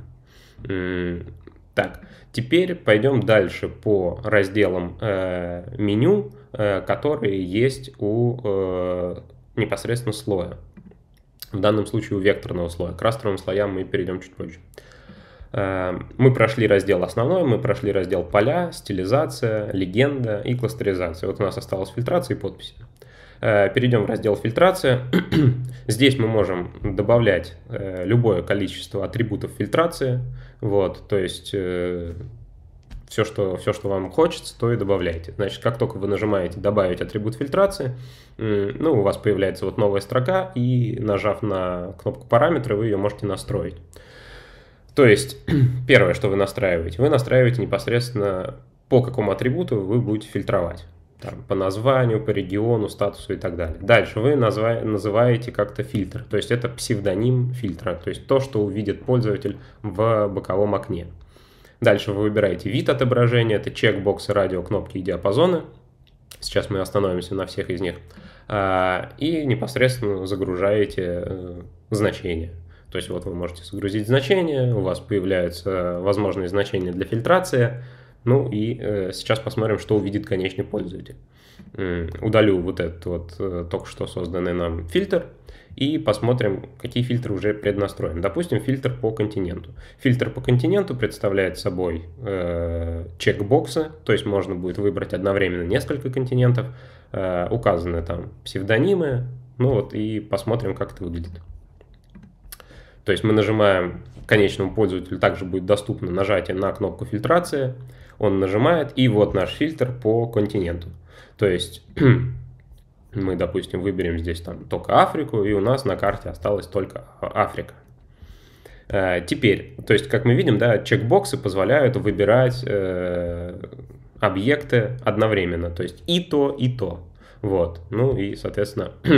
Так, теперь пойдем дальше по разделам э, меню, э, которые есть у э, непосредственно слоя. В данном случае у векторного слоя. К растровым слоям мы перейдем чуть позже. Э, Э, мы прошли раздел основной, мы прошли раздел поля, стилизация, легенда и кластеризация. Вот у нас осталась фильтрация и подписи. Э, перейдем в раздел фильтрация. [clears throat] Здесь мы можем добавлять э, любое количество атрибутов фильтрации. Вот, то есть все что, все, что вам хочется, то и добавляйте. Значит, как только вы нажимаете «Добавить атрибут фильтрации», ну, у вас появляется вот новая строка, и нажав на кнопку «Параметры», вы ее можете настроить. То есть, [clears throat] первое, что вы настраиваете, вы настраиваете непосредственно по какому атрибуту вы будете фильтровать. Там, по названию, по региону, статусу и так далее. Дальше вы назва- называете как-то фильтр, то есть это псевдоним фильтра, то есть то, что увидит пользователь в боковом окне. Дальше вы выбираете вид отображения, это чекбоксы, радио, кнопки и диапазоны. Сейчас мы остановимся на всех из них. А, и непосредственно загружаете э, значение. То есть вот вы можете загрузить значение, у вас появляются возможные значения для фильтрации, ну и э, сейчас посмотрим, что увидит конечный пользователь. Удалю вот этот вот э, только что созданный нам фильтр и посмотрим, какие фильтры уже преднастроены. Допустим, фильтр по континенту. Фильтр по континенту представляет собой э, чекбоксы, то есть можно будет выбрать одновременно несколько континентов, э, указаны там псевдонимы, ну вот и посмотрим, как это выглядит. То есть мы нажимаем, конечному пользователю также будет доступно нажатие на кнопку фильтрации, он нажимает, и вот наш фильтр по континенту. То есть [clears throat] мы, допустим, выберем здесь там только Африку, и у нас на карте осталась только Африка. Э, теперь, то есть, как мы видим, да, чекбоксы позволяют выбирать э, объекты одновременно, то есть и то, и то. Вот, ну и, соответственно, [clears throat]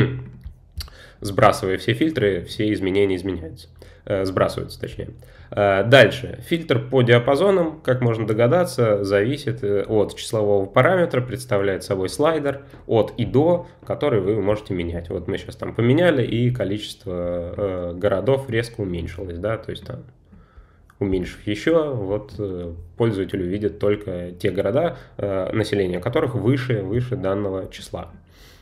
сбрасывая все фильтры, все изменения изменяются. Э, сбрасывается, точнее. Э, дальше. Фильтр по диапазонам, как можно догадаться, зависит э, от числового параметра, представляет собой слайдер от и до, который вы можете менять. Вот мы сейчас там поменяли, и количество городов резко уменьшилось, да, то есть там уменьшив еще, вот пользователь увидит только те города, население которых выше, выше данного числа.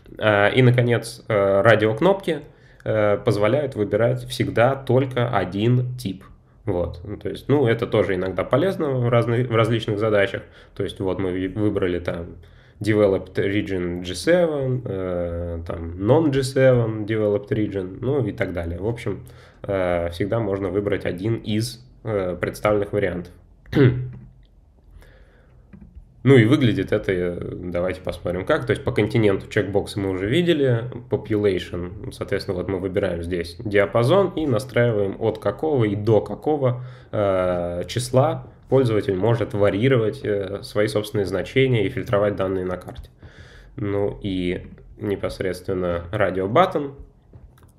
И, наконец, радиокнопки – Э, позволяют выбирать всегда только один тип. Вот, ну, то есть, ну, это тоже иногда полезно в, разных, в различных задачах. То есть, вот мы выбрали там developed region G7, э, там non-G7 developed region, ну и так далее. В общем, э, всегда можно выбрать один из э, представленных вариантов. [clears throat] Ну и выглядит это, давайте посмотрим как. То есть по континенту чекбоксы мы уже видели, population, соответственно, вот мы выбираем здесь диапазон и настраиваем от какого и до какого э, числа пользователь может варьировать э, свои собственные значения и фильтровать данные на карте. Ну и непосредственно радио button,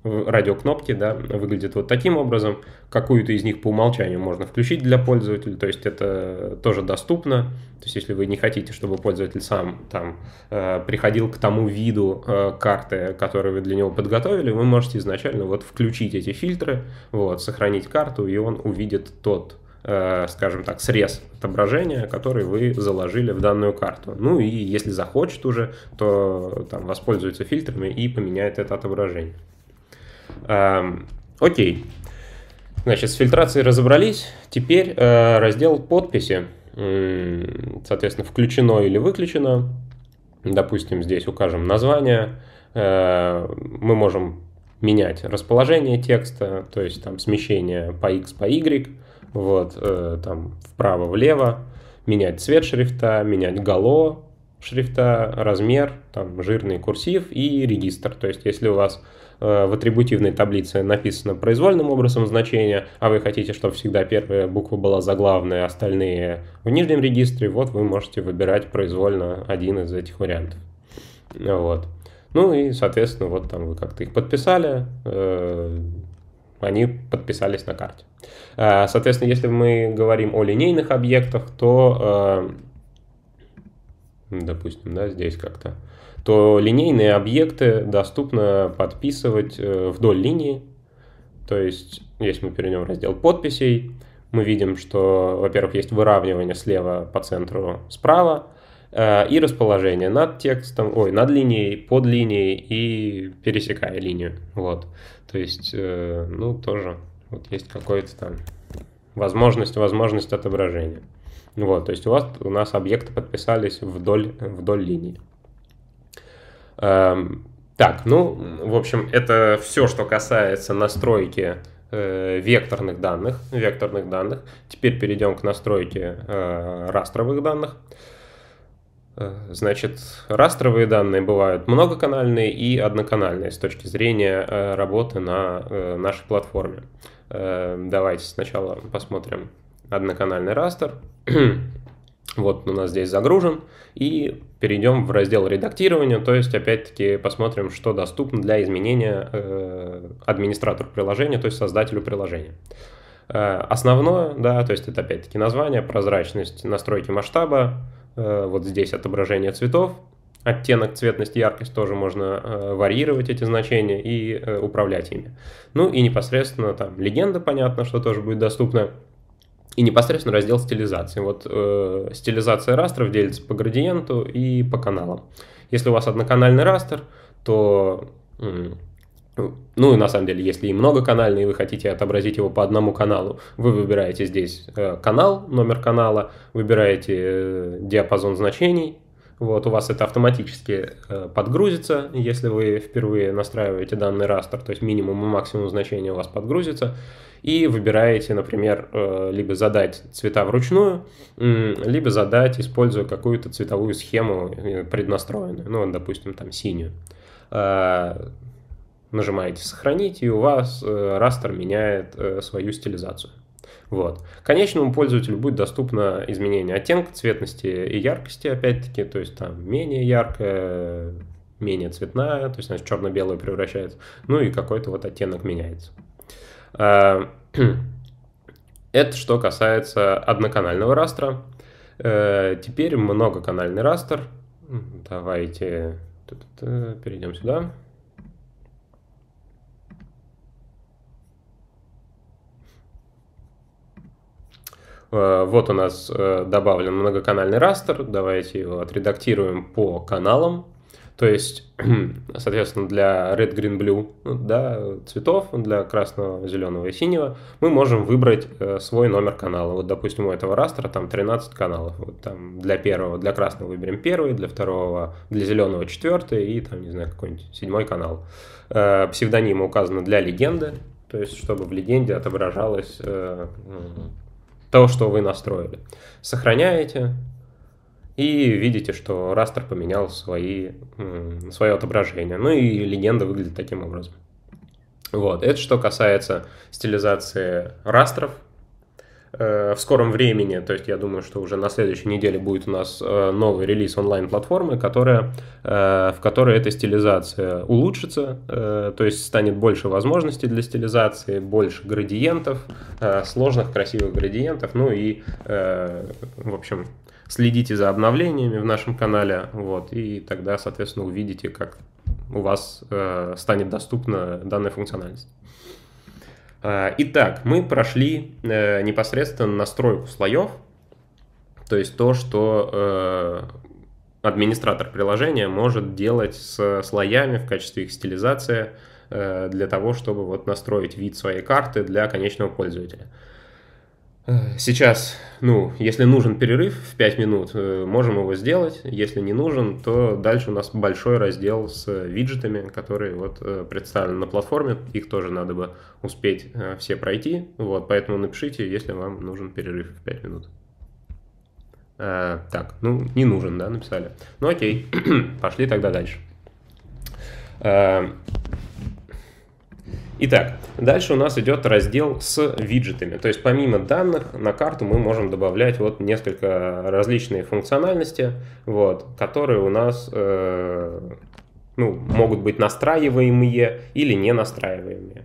радиокнопки, да, выглядит вот таким образом. Какую-то из них по умолчанию можно включить для пользователя, то есть это тоже доступно. То есть если вы не хотите, чтобы пользователь сам там э, приходил к тому виду э, карты, который вы для него подготовили, вы можете изначально вот включить эти фильтры, вот, сохранить карту, и он увидит тот э, скажем так, срез отображения, который вы заложили в данную карту. Ну и если захочет уже, то там воспользуется фильтрами и поменяет это отображение. Эм, окей. Значит, с фильтрацией разобрались. Теперь э, раздел подписи. Соответственно, включено или выключено. Допустим, здесь укажем название. Э, мы можем менять расположение текста, то есть там смещение по x, по y, вот, э, там вправо-влево, менять цвет шрифта, менять гало шрифта, размер, там жирный курсив и регистр. То есть если у вас Э, в атрибутивной таблице написано произвольным образом значение, а вы хотите, чтобы всегда первая буква была заглавная, остальные в нижнем регистре, вот вы можете выбирать произвольно один из этих вариантов. Вот. Ну и, соответственно, вот там вы как-то их подписали, э, они подписались на карте. Э, соответственно, если мы говорим о линейных объектах, то, допустим, да, здесь как-то то линейные объекты доступно подписывать э, вдоль линии. То есть, если мы перейдем в раздел подписей, мы видим, что, во-первых, есть выравнивание слева по центру справа, э, и расположение над текстом, ой, над линией, под линией и пересекая линию. Вот. То есть, э, ну, тоже вот есть какой-то там возможность, возможность отображения. Вот, то есть у вас у нас объекты подписались вдоль, вдоль линии. Эм, так, ну, в общем, это все, что касается настройки э, векторных данных, векторных данных. Теперь перейдем к настройке э, растровых данных. Э, значит, растровые данные бывают многоканальные и одноканальные с точки зрения работы на нашей платформе. Давайте сначала посмотрим одноканальный растер. [clears throat] Вот у нас здесь загружен. И перейдем в раздел редактирования, то есть опять-таки посмотрим, что доступно для изменения э, администратору приложения, то есть создателю приложения. Э, основное, да, то есть это опять-таки название, прозрачность, настройки масштаба, э, вот здесь отображение цветов, оттенок, цветность, яркость тоже можно э, варьировать эти значения и э, управлять ими. Ну и непосредственно там легенда, понятно, что тоже будет доступна и непосредственно раздел стилизации. Вот э, стилизация растров делится по градиенту и по каналам. Если у вас одноканальный растер, то... Э, ну и на самом деле, если и многоканальный, и вы хотите отобразить его по одному каналу, вы выбираете здесь э, канал, номер канала, выбираете э, диапазон значений, вот у вас это автоматически э, подгрузится, если вы впервые настраиваете данный растер, то есть минимум и максимум значения у вас подгрузится, и выбираете, например, э, либо задать цвета вручную, либо задать, используя какую-то цветовую схему э, преднастроенную, ну, допустим, там синюю. Нажимаете «Сохранить», и у вас растер меняет свою стилизацию. Вот. Конечному пользователю будет доступно изменение оттенка, цветности и яркости, опять-таки, то есть там менее яркое, менее цветная, то есть, значит, черно-белое превращается, ну и какой-то вот оттенок меняется. А, [clears throat] это что касается одноканального растра. Э, теперь многоканальный растр. Давайте перейдем сюда. Э, вот у нас э, добавлен многоканальный растер, давайте его отредактируем по каналам, то есть, [clears throat] соответственно, для red, green, blue ну, да, цветов, для красного, зеленого и синего, мы можем выбрать э, свой номер канала. Вот, допустим, у этого растера там 13 каналов. Вот там для первого, для красного выберем первый, для второго, для зеленого четвертый и там, не знаю, какой-нибудь седьмой канал. Псевдонимы указаны для легенды, то есть, чтобы в легенде отображалось ну, того, что вы настроили. Сохраняете и видите, что растер поменял свои, свое отображение. Ну и легенда выглядит таким образом. Вот, это что касается стилизации растров, Э, в скором времени, то есть я думаю, что уже на следующей неделе будет у нас э, новый релиз онлайн-платформы, которая, э, в которой эта стилизация улучшится, то есть станет больше возможностей для стилизации, больше градиентов, сложных красивых градиентов, ну и, в общем, следите за обновлениями в нашем канале, вот, и тогда, соответственно, увидите, как у вас станет доступна данная функциональность. А, итак, мы прошли э, непосредственно настройку слоев, то есть то, что э, администратор приложения может делать с слоями в качестве их стилизации э, для того, чтобы вот настроить вид своей карты для конечного пользователя. Э, сейчас, ну, если нужен перерыв в 5 минут, э, можем его сделать. Если не нужен, то дальше у нас большой раздел с виджетами, которые вот э, представлены на платформе. Их тоже надо бы успеть все пройти. Вот, поэтому напишите, если вам нужен перерыв в 5 минут. А, так, ну, не нужен, да, написали. Ну, окей, [clears throat] пошли тогда дальше. А, Итак, дальше у нас идет раздел с виджетами. То есть помимо данных на карту мы можем добавлять вот несколько различные функциональности, вот, которые у нас э, ну, могут быть настраиваемые или не настраиваемые.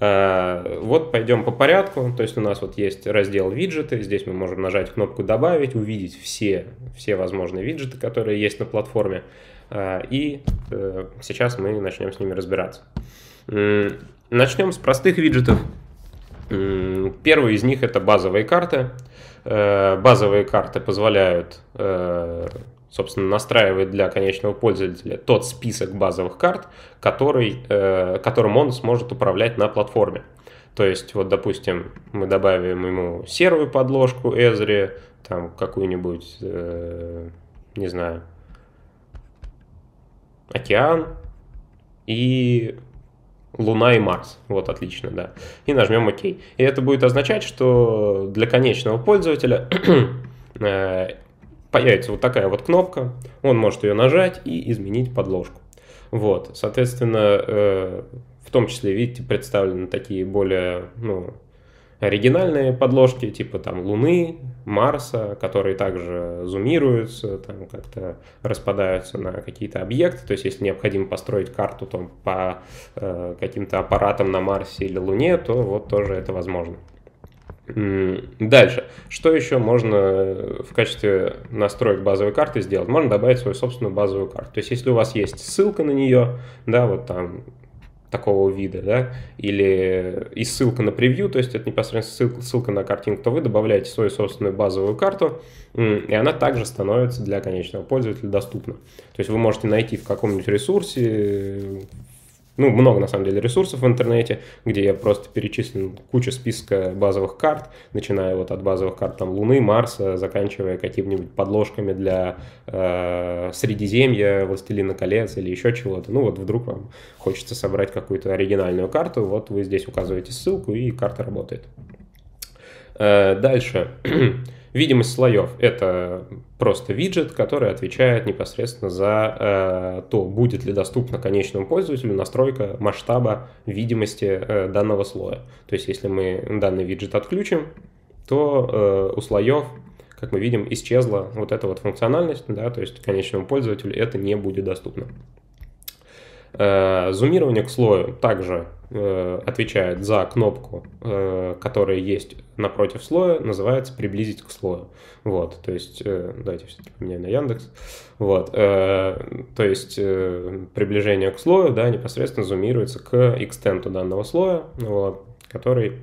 Э, вот пойдем по порядку. То есть у нас вот есть раздел виджеты. Здесь мы можем нажать кнопку «Добавить», увидеть все, все возможные виджеты, которые есть на платформе. Э, и э, сейчас мы начнем с ними разбираться. Начнем с простых виджетов. Первый из них это базовые карты. Э, базовые карты позволяют, э, собственно, настраивать для конечного пользователя тот список базовых карт, который, э, которым он сможет управлять на платформе. То есть, вот, допустим, мы добавим ему серую подложку Эзри, там какую-нибудь, не знаю, океан и Луна и Марс. Вот, отлично, да. И нажмем ОК. И это будет означать, что для конечного пользователя [clears throat] э, появится вот такая вот кнопка, он может ее нажать и изменить подложку. Вот, соответственно, э, в том числе, видите, представлены такие более, ну, оригинальные подложки, типа там Луны, Марса, которые также зумируются, там как-то распадаются на какие-то объекты. То есть, если необходимо построить карту там, по э, каким-то аппаратам на Марсе или Луне, то вот тоже это возможно. Дальше. Что еще можно в качестве настроек базовой карты сделать? Можно добавить свою собственную базовую карту. То есть, если у вас есть ссылка на нее, да, вот там такого вида, да, или и ссылка на превью, то есть это непосредственно ссылка, ссылка на картинку, то вы добавляете свою собственную базовую карту, и она также становится для конечного пользователя доступна. То есть вы можете найти в каком-нибудь ресурсе, ну, много, на самом деле, ресурсов в интернете, где я просто перечислил куча списка базовых карт, начиная вот от базовых карт там Луны, Марса, заканчивая какими-нибудь подложками для э, Средиземья, Властелина колец или еще чего-то. Ну, вот вдруг вам хочется собрать какую-то оригинальную карту, вот вы здесь указываете ссылку, и карта работает. Э, дальше. [clears throat] Видимость слоев — это просто виджет, который отвечает непосредственно за э, то, будет ли доступна конечному пользователю настройка масштаба видимости э, данного слоя. То есть, если мы данный виджет отключим, то э, у слоев, как мы видим, исчезла вот эта вот функциональность, да, то есть конечному пользователю это не будет доступно. Э, зумирование к слою также э, отвечает за кнопку, э, которая есть напротив слоя, называется «приблизить к слою». Вот, то есть, давайте все-таки поменяем на Яндекс. Вот, то есть, приближение к слою, да, непосредственно зумируется к экстенту данного слоя, вот, который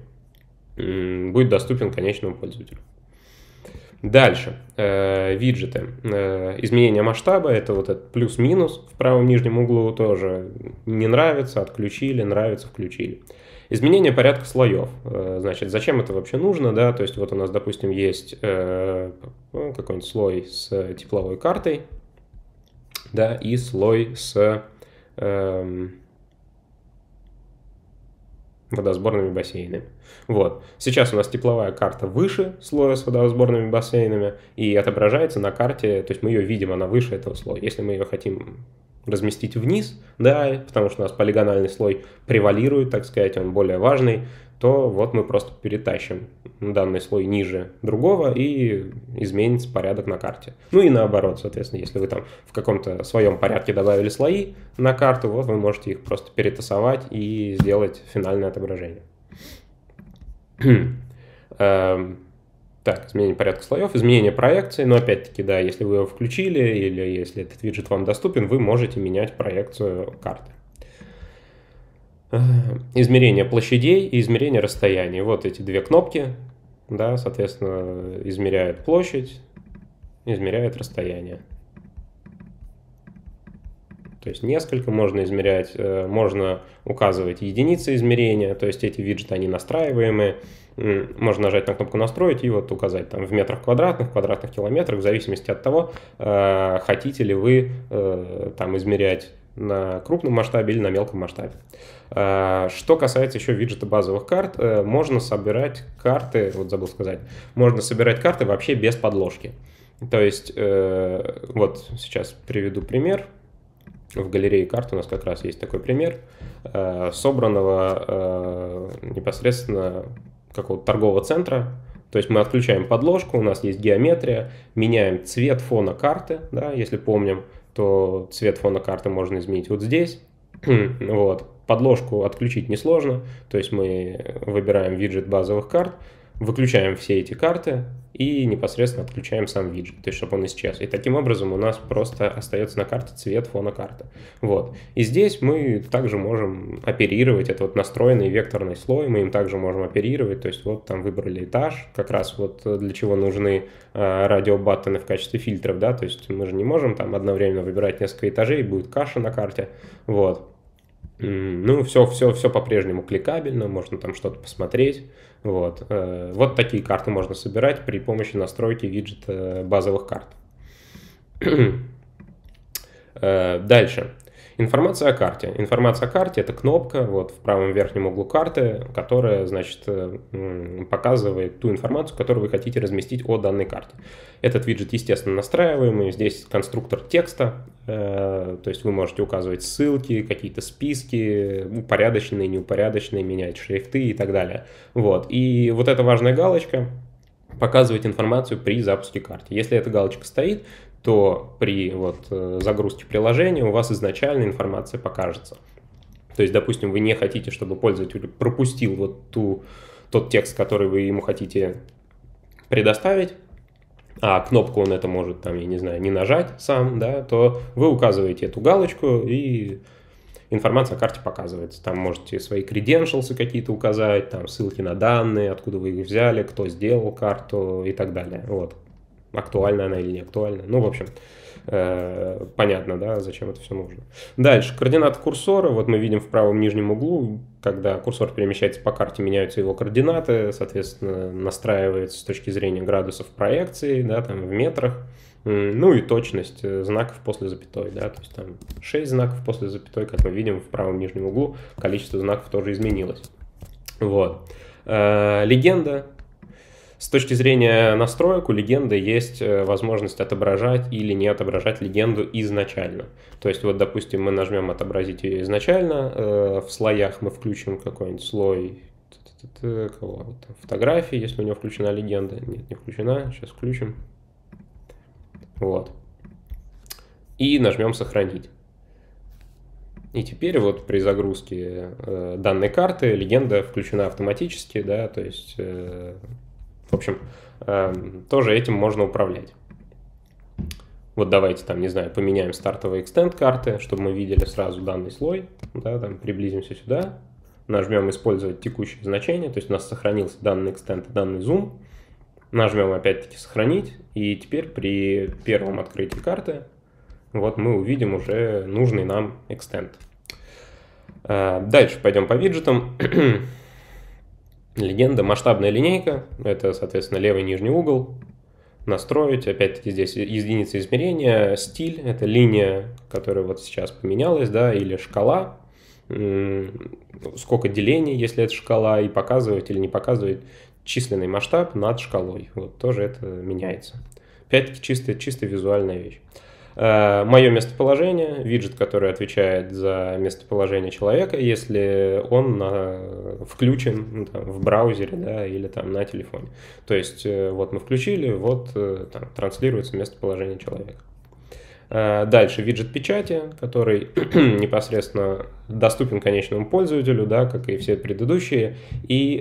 будет доступен конечному пользователю. Дальше, э, виджеты. Э, изменение масштаба, это вот этот плюс-минус в правом нижнем углу тоже не нравится, отключили, нравится, включили. Изменение порядка слоев. Э, значит, зачем это вообще нужно, да, то есть вот у нас, допустим, есть э, ну, какой-нибудь слой с тепловой картой, да, и слой с... Э, водосборными бассейнами. Вот. Сейчас у нас тепловая карта выше слоя с водосборными бассейнами и отображается на карте, то есть мы ее видим, она выше этого слоя. Если мы ее хотим разместить вниз, да, потому что у нас полигональный слой превалирует, так сказать, он более важный, то вот мы просто перетащим данный слой ниже другого и изменится порядок на карте. Ну и наоборот, соответственно, если вы там в каком-то своем порядке добавили слои на карту, вот вы можете их просто перетасовать и сделать финальное отображение. [clears throat] Эм, так, изменение порядка слоев, изменение проекции, но опять-таки, да, если вы его включили или если этот виджет вам доступен, вы можете менять проекцию карты. Э, измерение площадей и измерение расстояний. Вот эти две кнопки, да, соответственно, измеряют площадь, измеряют расстояние. То есть несколько можно измерять, э, можно указывать единицы измерения, то есть эти виджеты, они настраиваемые. Можно нажать на кнопку «Настроить» и вот указать там в метрах квадратных, квадратных километрах, в зависимости от того, э, хотите ли вы там измерять на крупном масштабе или на мелком масштабе. Э, что касается еще виджета базовых карт, э, можно собирать карты, вот забыл сказать, можно собирать карты вообще без подложки. То есть, э, вот сейчас приведу пример. В галерее карт у нас как раз есть такой пример собранного непосредственно какого-то торгового центра, то есть мы отключаем подложку, у нас есть геометрия, меняем цвет фона карты, да, если помним, то цвет фона карты можно изменить вот здесь, [clears throat] вот, Подложку отключить несложно, то есть мы выбираем виджет базовых карт, выключаем все эти карты и непосредственно отключаем сам виджет, то есть чтобы он исчез. И таким образом у нас просто остается на карте цвет фона карты. Вот. И здесь мы также можем оперировать, это вот настроенный векторный слой, мы им также можем оперировать, то есть вот там выбрали этаж, как раз вот для чего нужны э, радиобаттоны в качестве фильтров, да, то есть мы же не можем там одновременно выбирать несколько этажей, будет каша на карте, вот. Ну, все, все, все по-прежнему кликабельно, можно там что-то посмотреть. Вот. Э, вот такие карты можно собирать при помощи настройки виджета э, базовых карт. [clears throat] Э, дальше. Информация о карте. Информация о карте – это кнопка вот в правом верхнем углу карты, которая, значит, э, показывает ту информацию, которую вы хотите разместить о данной карте. Этот виджет, естественно, настраиваемый. Здесь конструктор текста, э, то есть вы можете указывать ссылки, какие-то списки, упорядоченные, неупорядоченные, менять шрифты и так далее. Вот. И вот эта важная галочка – показывать информацию при запуске карты. Если эта галочка стоит, то при вот э, загрузке приложения у вас изначально информация покажется. То есть, допустим, вы не хотите, чтобы пользователь пропустил вот ту, тот текст, который вы ему хотите предоставить, а кнопку он это может, там, я не знаю, не нажать сам, да, то вы указываете эту галочку и информация о карте показывается. Там можете свои credentials какие-то указать, там ссылки на данные, откуда вы их взяли, кто сделал карту и так далее. Вот актуальна она или не актуальна. Ну, в общем, э, понятно, да, зачем это все нужно. Дальше, координаты курсора. Вот мы видим в правом нижнем углу, когда курсор перемещается по карте, меняются его координаты, соответственно, настраивается с точки зрения градусов проекции, да, там в метрах. Ну и точность э, знаков после запятой, да, то есть там 6 знаков после запятой, как мы видим в правом нижнем углу, количество знаков тоже изменилось. Вот. Э, легенда, с точки зрения настроек у легенды есть э, возможность отображать или не отображать легенду изначально. То есть вот, допустим, мы нажмем «Отобразить ее изначально», э, в слоях мы включим какой-нибудь слой кого фотографии, если у него включена легенда. Нет, не включена, сейчас включим. Вот. И нажмем «Сохранить». И теперь вот при загрузке э, данной карты легенда включена автоматически, да, то есть э, в общем, эм, тоже этим можно управлять. Вот давайте там, не знаю, поменяем стартовые экстенд карты, чтобы мы видели сразу данный слой. Да, там приблизимся сюда, нажмем «Использовать текущее значение», то есть у нас сохранился данный экстенд, и данный зум. Нажмем опять-таки «Сохранить», и теперь при первом открытии карты вот мы увидим уже нужный нам экстенд. Э, дальше пойдем по виджетам. [clears throat] Легенда, масштабная линейка, это, соответственно, левый нижний угол, настроить, опять-таки здесь единицы измерения, стиль, это линия, которая вот сейчас поменялась, да, или шкала, сколько делений, если это шкала, и показывать или не показывать численный масштаб над шкалой, вот тоже это меняется. Опять-таки чисто, чисто визуальная вещь. Э, мое местоположение, виджет, который отвечает за местоположение человека, если он на, э, включен ну, там, в браузере да, или там на телефоне. То есть э, вот мы включили, вот там, транслируется местоположение человека. Дальше виджет печати, который [clears throat] непосредственно доступен конечному пользователю, да, как и все предыдущие, и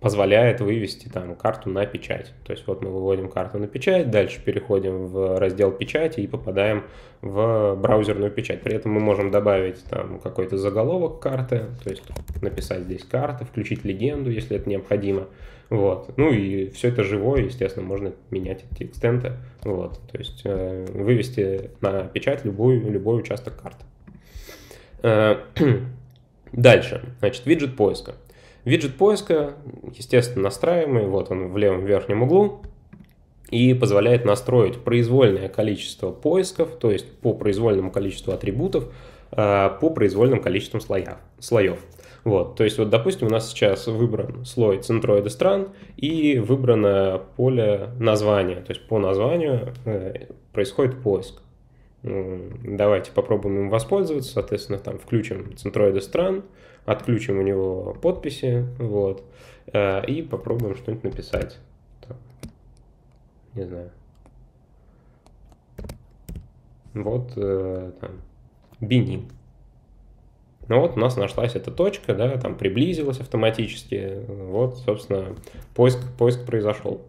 позволяет вывести там карту на печать. То есть вот мы выводим карту на печать, дальше переходим в раздел печати и попадаем в браузерную печать. При этом мы можем добавить там какой-то заголовок карты, то есть написать здесь карта, включить легенду, если это необходимо. Вот. Ну и все это живое, естественно, можно менять эти экстенты. Вот. То есть э, вывести на печать любую, любой участок карты. Э, [clears throat] дальше, значит, виджет поиска. Виджет поиска, естественно, настраиваемый, вот он в левом верхнем углу, и позволяет настроить произвольное количество поисков, то есть по произвольному количеству атрибутов, э, по произвольным количествам слоя, слоев. Вот, то есть вот, допустим, у нас сейчас выбран слой центроида стран и выбрано поле названия, то есть по названию э, происходит поиск. Давайте попробуем им воспользоваться, соответственно, там включим центроиды стран, отключим у него подписи, вот, э, и попробуем что-нибудь написать. Так. Не знаю. Вот э, там, Бенин. Ну вот у нас нашлась эта точка, да, там приблизилась автоматически, вот, собственно, поиск, поиск произошел.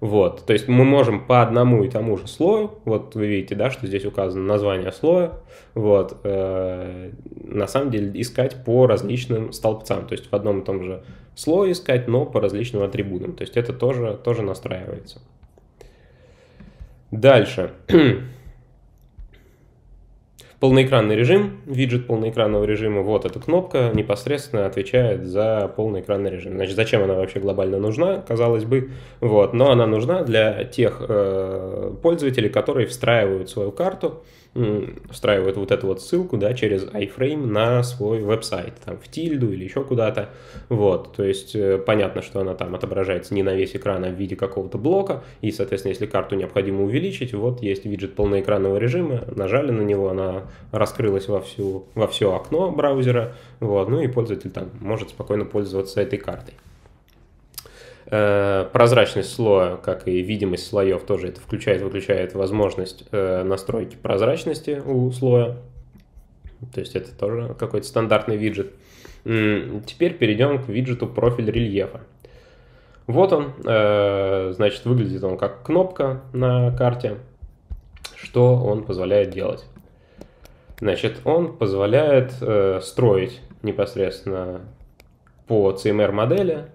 Вот, то есть мы можем по одному и тому же слою, вот вы видите, да, что здесь указано название слоя, вот, э, на самом деле искать по различным столбцам, то есть в одном и том же слое искать, но по различным атрибутам, то есть это тоже, тоже настраивается. Дальше. [clears throat] Полноэкранный режим, виджет полноэкранного режима, вот эта кнопка непосредственно отвечает за полноэкранный режим. Значит, зачем она вообще глобально нужна, казалось бы, вот, но она нужна для тех э, пользователей, которые встраивают свою карту встраивают вот эту вот ссылку, да, через iFrame на свой веб-сайт, там, в тильду или еще куда-то, вот, то есть э, понятно, что она там отображается не на весь экран, а в виде какого-то блока, и, соответственно, если карту необходимо увеличить, вот есть виджет полноэкранного режима, нажали на него, она раскрылась во, всю, во все окно браузера, вот, ну и пользователь там может спокойно пользоваться этой картой. Э, прозрачность слоя, как и видимость слоев тоже это включает, выключает возможность э, настройки прозрачности у слоя. То есть это тоже какой-то стандартный виджет. Теперь перейдем к виджету профиль рельефа. Вот он, э, значит, выглядит он как кнопка на карте. Что он позволяет делать? Значит, он позволяет строить непосредственно по CMR модели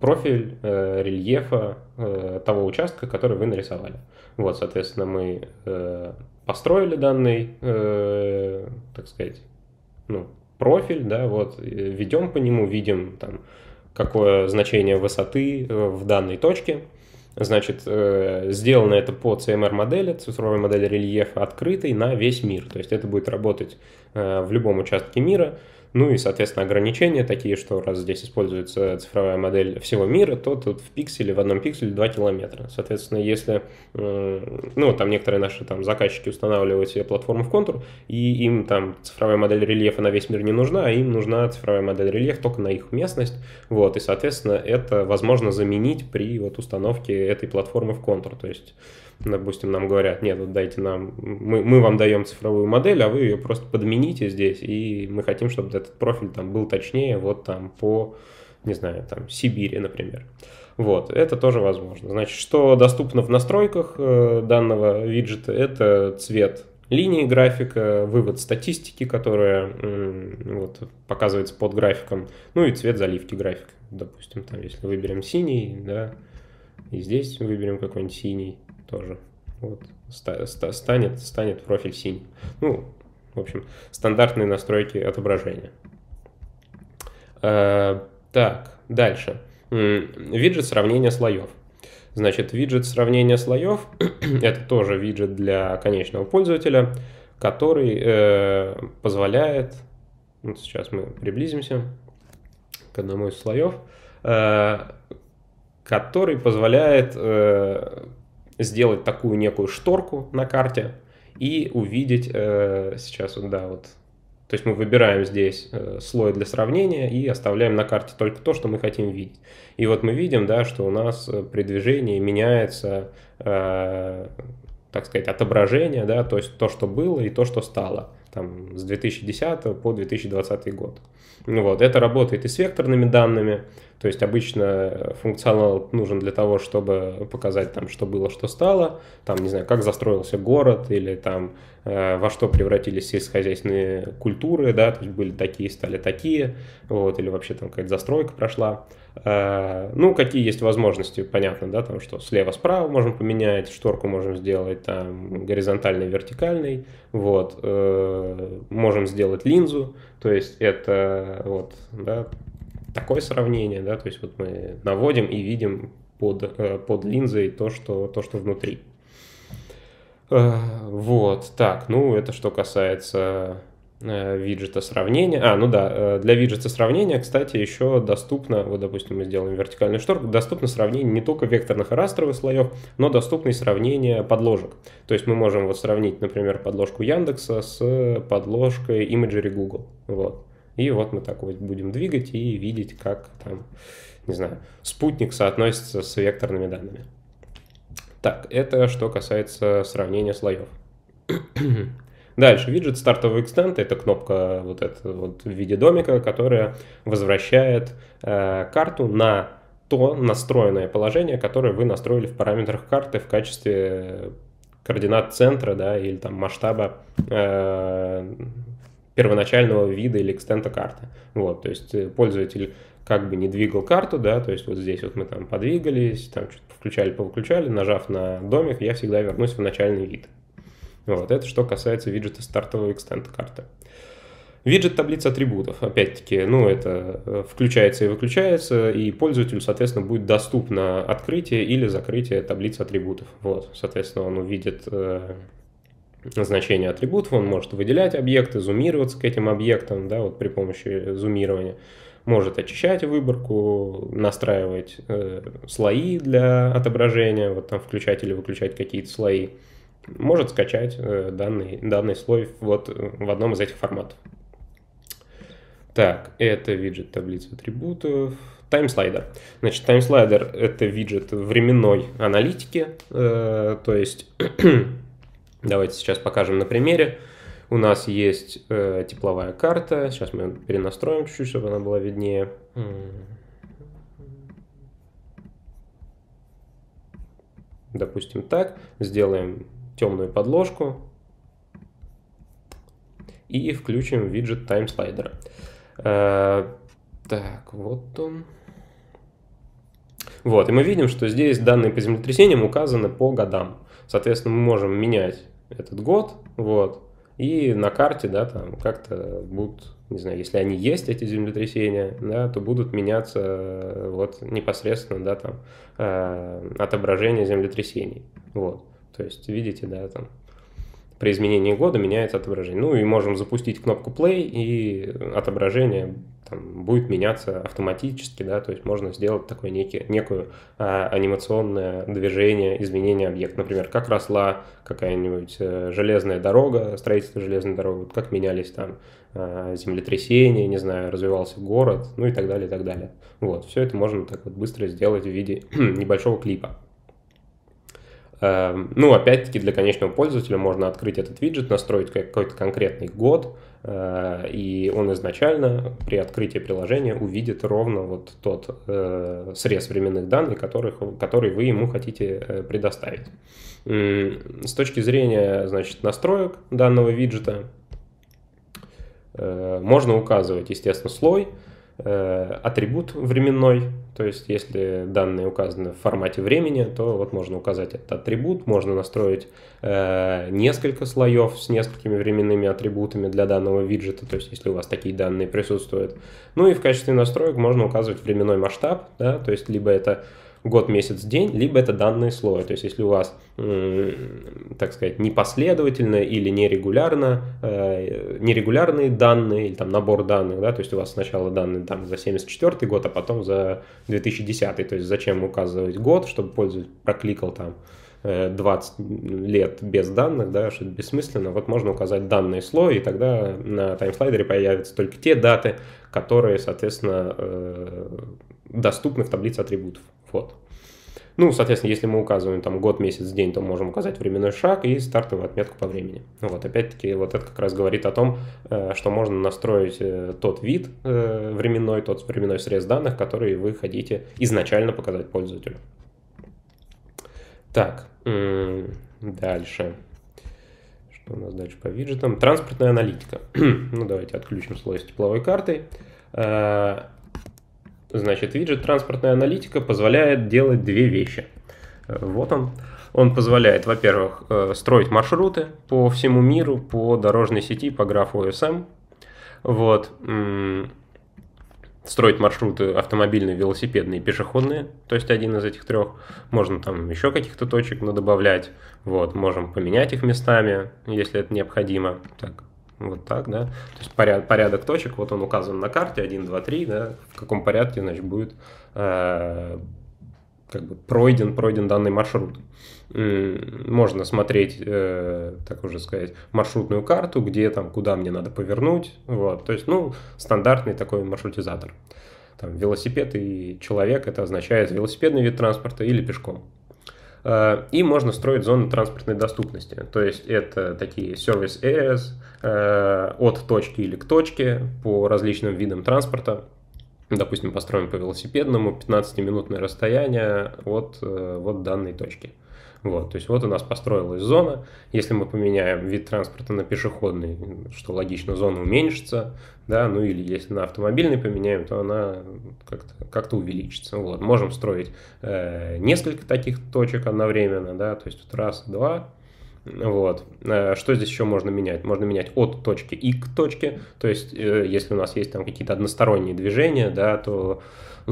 профиль э, рельефа э, того участка, который вы нарисовали. Вот, соответственно, мы э, построили данный, э, так сказать, ну, профиль, да, вот, ведем по нему, видим там, какое значение высоты э, в данной точке. Значит, э, сделано это по CMR-модели, цифровой модели рельефа, открытой на весь мир. То есть это будет работать э, в любом участке мира. Ну и, соответственно, ограничения такие, что раз здесь используется цифровая модель всего мира, то тут в пикселе, в одном пикселе 2 километра. Соответственно, если, ну, там некоторые наши там заказчики устанавливают себе платформу в контур, и им там цифровая модель рельефа на весь мир не нужна, а им нужна цифровая модель рельефа только на их местность, вот, и, соответственно, это возможно заменить при вот установке этой платформы в контур, то есть допустим, нам говорят, нет, вот дайте нам, мы, мы вам даем цифровую модель, а вы ее просто подмените здесь, и мы хотим, чтобы этот профиль там был точнее, вот там по, не знаю, там Сибири, например. Вот, это тоже возможно. Значит, что доступно в настройках э, данного виджета, это цвет линии графика, вывод статистики, которая вот, показывается под графиком, ну и цвет заливки графика. Допустим, там, если выберем синий, да, и здесь выберем какой-нибудь синий, тоже. Вот, ста ста станет, станет профиль синий. Ну, в общем, стандартные настройки отображения. А, так, дальше. Виджет сравнения слоев. Значит, виджет сравнения слоев [clears throat] – это тоже виджет для конечного пользователя, который э, позволяет… Вот сейчас мы приблизимся к одному из слоев, э, который позволяет э, сделать такую некую шторку на карте и увидеть э, сейчас вот, да, вот. То есть мы выбираем здесь э, слой для сравнения и оставляем на карте только то, что мы хотим видеть. И вот мы видим, да, что у нас э, при движении меняется, э, так сказать, отображение, да, то есть то, что было и то, что стало там, с 2010 по 2020 год. Ну вот. Это работает и с векторными данными, то есть обычно э, функционал нужен для того, чтобы показать там, что было, что стало, там, не знаю, как застроился город или там э, во что превратились сельскохозяйственные культуры, да, то есть были такие, стали такие, вот, или вообще там какая-то застройка прошла. Э, ну, какие есть возможности, понятно, да, там что слева-справа можем поменять, шторку можем сделать там горизонтальной, вертикальной, вот, э, можем сделать линзу, то есть это вот, да, такое сравнение, да, то есть вот мы наводим и видим под, э, под линзой то, что, то, что внутри. Вот, так, ну это что касается Э, виджета сравнения. А, ну да, э, для виджета сравнения, кстати, еще доступно, вот, допустим, мы сделаем вертикальный шторку, доступно сравнение не только векторных растровых слоев, но доступно и сравнение подложек. То есть мы можем вот сравнить, например, подложку Яндекса с подложкой Imagery Google. Вот. И вот мы так вот будем двигать и видеть, как там, не знаю, спутник соотносится с векторными данными. Так, это что касается сравнения слоев. Дальше, виджет стартового экстента, это кнопка вот эта вот в виде домика, которая возвращает э, карту на то настроенное положение, которое вы настроили в параметрах карты в качестве координат центра, да, или там масштаба э, первоначального вида или экстента карты. Вот, то есть э, пользователь как бы не двигал карту, да, то есть вот здесь вот мы там подвигались, там что-то включали, повыключали, нажав на домик, я всегда вернусь в начальный вид. Вот это что касается виджета стартового экстент карты. Виджет таблица атрибутов, опять-таки, ну, это э, включается и выключается, и пользователю, соответственно, будет доступно открытие или закрытие таблицы атрибутов. Вот, соответственно, он увидит э, значение атрибутов, он может выделять объекты, зумироваться к этим объектам, да, вот при помощи зумирования, может очищать выборку, настраивать э, слои для отображения, вот там включать или выключать какие-то слои. Э, может скачать э, данный, данный слой вот э, в одном из этих форматов. Так, это виджет таблицы атрибутов. Таймслайдер. Значит, таймслайдер — это виджет временной аналитики. Э, то есть, [clears throat] давайте сейчас покажем на примере. У нас есть тепловая карта. Сейчас мы ее перенастроим чуть-чуть, чтобы она была виднее. Допустим так. Сделаем темную подложку и включим виджет Time Slider. Э, так, вот он. Вот, и мы видим, что здесь данные по землетрясениям указаны по годам. Соответственно, мы можем менять этот год, вот, и на карте, да, там как-то будут, не знаю, если они есть, эти землетрясения, да, то будут меняться э, вот непосредственно, да, там э, отображение землетрясений, вот. То есть, видите, да, там при изменении года меняется отображение. Ну и можем запустить кнопку play, и отображение там, будет меняться автоматически, да, то есть можно сделать такое некий, некую а, анимационное движение, изменение объекта. Например, как росла какая-нибудь э, железная дорога, строительство железной дороги, как менялись там а, землетрясения, не знаю, развивался город, ну и так далее, и так далее. Вот, все это можно так вот быстро сделать в виде [clears throat] небольшого клипа. Эм, ну, опять-таки, для конечного пользователя можно открыть этот виджет, настроить какой-то конкретный год, э, и он изначально при открытии приложения увидит ровно вот тот э, срез временных данных, которых, который вы ему хотите э, предоставить. С точки зрения, значит, настроек данного виджета, можно указывать, естественно, слой – Э, атрибут временной, то есть если данные указаны в формате времени, то вот можно указать этот атрибут, можно настроить э, несколько слоев с несколькими временными атрибутами для данного виджета, то есть если у вас такие данные присутствуют. Ну и в качестве настроек можно указывать временной масштаб, да, то есть либо это год, месяц, день, либо это данные слоя. То есть, если у вас, так сказать, непоследовательно или нерегулярно, э, нерегулярные данные или там набор данных, да, то есть у вас сначала данные там за 74 год, а потом за 2010, то есть зачем указывать год, чтобы пользователь прокликал там 20 э, лет без данных, да, что это бессмысленно. Вот можно указать данные слой, и тогда на таймслайдере появятся только те даты, которые, соответственно, э, доступны в таблице атрибутов. Вот. Ну, соответственно, если мы указываем там год, месяц, день, то можем указать временной шаг и стартовую отметку по времени. Ну Вот, опять-таки, вот это как раз говорит о том, э, что можно настроить э, тот вид э, временной, тот временной срез данных, который вы хотите изначально показать пользователю. Так, дальше. Что у нас дальше по виджетам? Транспортная аналитика. [clears throat] ну, давайте отключим слой с тепловой картой. Значит, виджет «Транспортная аналитика» позволяет делать две вещи. Э, вот он. Он позволяет, во-первых, э, строить маршруты по всему миру, по дорожной сети, по графу OSM. Эм. Вот. Строить маршруты автомобильные, велосипедные, пешеходные, то есть один из этих трех. Можно там еще каких-то точек добавлять. Вот, можем поменять их местами, если это необходимо. Так, вот так, да. То есть поряд, порядок точек, вот он указан на карте, 1, 2, 3, да, в каком порядке, значит, будет э, как бы пройден, пройден данный маршрут. Можно смотреть, э, так уже сказать, маршрутную карту, где там, куда мне надо повернуть, вот. То есть, ну, стандартный такой маршрутизатор. Там велосипед и человек, это означает велосипедный вид транспорта или пешком. Э, и можно строить зоны транспортной доступности. То есть это такие service areas э, от точки или к точке по различным видам транспорта. Допустим, построим по велосипедному 15-минутное расстояние от э, вот данной точки. Вот, то есть вот у нас построилась зона, если мы поменяем вид транспорта на пешеходный, что логично, зона уменьшится, да, ну или если на автомобильный поменяем, то она как-то как, -то, увеличится. Вот, можем строить э, несколько таких точек одновременно, да, то есть вот раз, два, вот. Э, что здесь еще можно менять? Можно менять от точки и к точке. То есть, э, если у нас есть там какие-то односторонние движения, да, то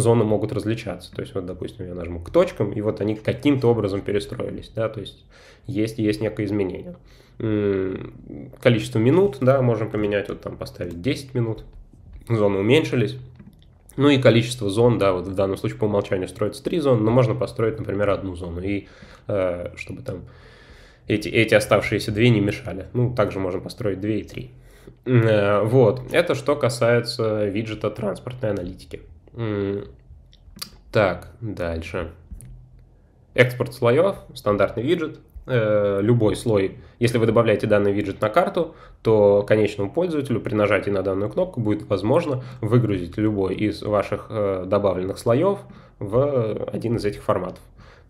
зоны могут различаться. То есть, вот, допустим, я нажму к точкам, и вот они каким-то образом перестроились, да, то есть есть, есть некое изменение. Количество минут, да, можем поменять, вот там поставить 10 минут, зоны уменьшились, ну и количество зон, да, вот в данном случае по умолчанию строится три зоны, но можно построить, например, одну зону, и э, чтобы там эти, эти оставшиеся две не мешали. Ну, также можно построить две и три. Э, вот, это что касается виджета транспортной аналитики. Так, дальше. Экспорт слоев, стандартный виджет. Э, любой слой, если вы добавляете данный виджет на карту, то конечному пользователю при нажатии на данную кнопку будет возможно выгрузить любой из ваших э, добавленных слоев в один из этих форматов.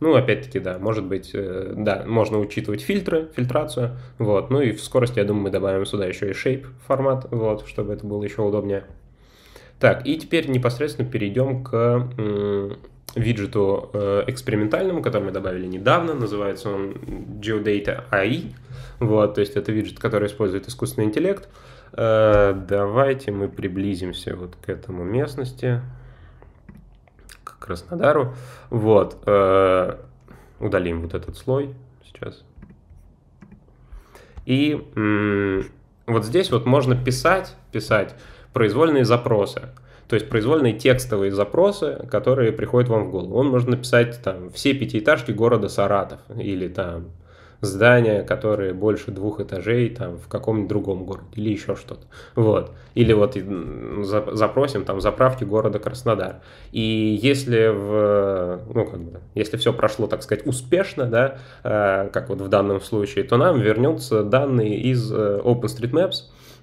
Ну, опять-таки, да, может быть, э, да, можно учитывать фильтры, фильтрацию, вот, ну и в скорости, я думаю, мы добавим сюда еще и shape формат, вот, чтобы это было еще удобнее. Так, и теперь непосредственно перейдем к виджету э, экспериментальному, который мы добавили недавно. Называется он GeoData AI. Вот, то есть это виджет, который использует искусственный интеллект. Э, давайте мы приблизимся вот к этому местности, к Краснодару. Вот, э, удалим вот этот слой сейчас. И вот здесь вот можно писать, писать произвольные запросы. То есть произвольные текстовые запросы, которые приходят вам в голову. Он может написать там все пятиэтажки города Саратов или там здания, которые больше двух этажей там в каком-нибудь другом городе или еще что-то. Вот. Или вот запросим там заправки города Краснодар. И если в, ну, как бы, если все прошло, так сказать, успешно, да, э, как вот в данном случае, то нам вернутся данные из э, OpenStreetMaps,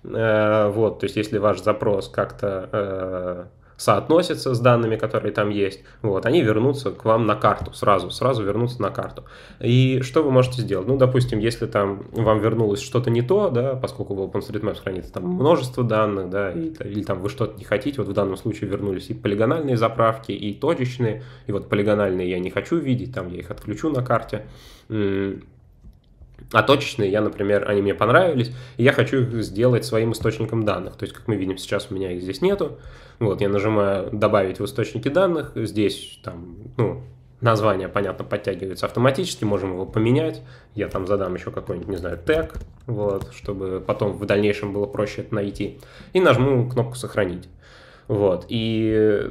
Э, вот, то есть если ваш запрос как-то э, соотносится с данными, которые там есть, вот, они вернутся к вам на карту сразу, сразу вернутся на карту. И что вы можете сделать? Ну, допустим, если там вам вернулось что-то не то, да, поскольку в OpenStreetMap хранится там множество данных, да, и, или там вы что-то не хотите, вот в данном случае вернулись и полигональные заправки, и точечные, и вот полигональные я не хочу видеть, там я их отключу на карте, а точечные я, например, они мне понравились, и я хочу их сделать своим источником данных. То есть, как мы видим, сейчас у меня их здесь нету. Вот, я нажимаю «Добавить в источники данных», здесь там, ну, название, понятно, подтягивается автоматически, можем его поменять. Я там задам еще какой-нибудь, не знаю, тег, вот, чтобы потом в дальнейшем было проще это найти. И нажму кнопку «Сохранить». Вот, и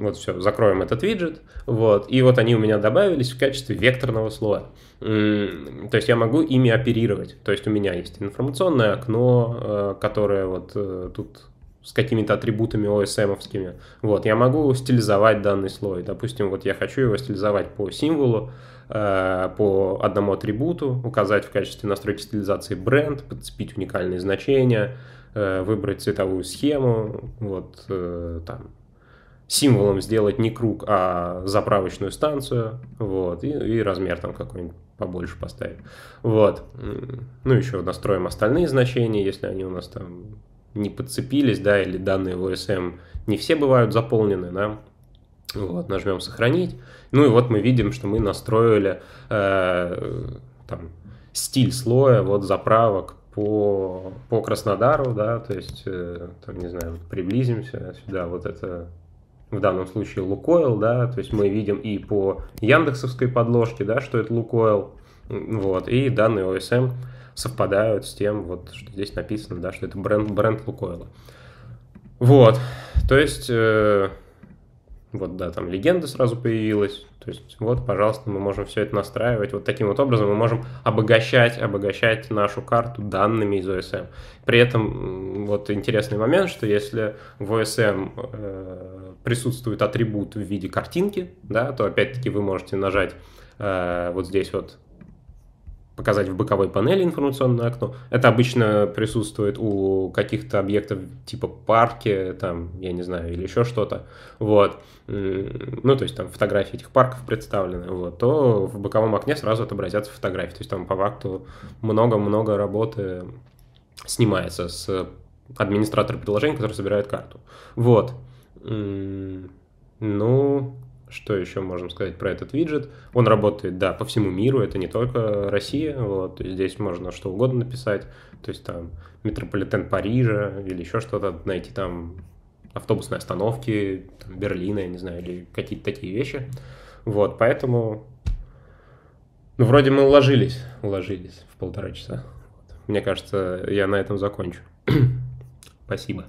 вот все, закроем этот виджет, вот, и вот они у меня добавились в качестве векторного слоя. То есть я могу ими оперировать, то есть у меня есть информационное окно, э, которое вот э, тут с какими-то атрибутами OSM-овскими. Вот, я могу стилизовать данный слой. Допустим, вот я хочу его стилизовать по символу, э, по одному атрибуту, указать в качестве настройки стилизации бренд, подцепить уникальные значения, выбрать цветовую схему, вот там символом сделать не круг, а заправочную станцию, вот, и, и размер там какой-нибудь побольше поставить. Вот. Ну, еще настроим остальные значения, если они у нас там не подцепились, да, или данные в OSM не все бывают заполнены, да. Вот, нажмем «Сохранить». Ну и вот мы видим, что мы настроили э, там, стиль слоя вот заправок по, по Краснодару, да, то есть, э, там, не знаю, приблизимся сюда, вот это в данном случае Лукойл, да, то есть мы видим и по яндексовской подложке, да, что это Лукойл, вот, и данные OSM эм совпадают с тем, вот, что здесь написано, да, что это бренд, бренд Лукойла. Вот, то есть, э, вот, да, там легенда сразу появилась, то есть вот, пожалуйста, мы можем все это настраивать. Вот таким вот образом мы можем обогащать, обогащать нашу карту данными из OSM. При этом вот интересный момент, что если в OSM э, присутствует атрибут в виде картинки, да, то опять-таки вы можете нажать э, вот здесь вот показать в боковой панели информационное окно. Это обычно присутствует у каких-то объектов типа парки, там, я не знаю, или еще что-то. Вот. Ну, то есть там фотографии этих парков представлены, вот, то в боковом окне сразу отобразятся фотографии. То есть там по факту много-много работы снимается с администратора приложения, который собирает карту. Вот. Ну, что еще можем сказать про этот виджет? Он работает, да, по всему миру, это не только Россия, вот, здесь можно что угодно написать, то есть там метрополитен Парижа или еще что-то, найти там автобусные остановки, там, Берлина, я не знаю, или какие-то такие вещи. Вот, поэтому, ну, вроде мы уложились, уложились в полтора часа. Мне кажется, я на этом закончу. [clears throat] Спасибо.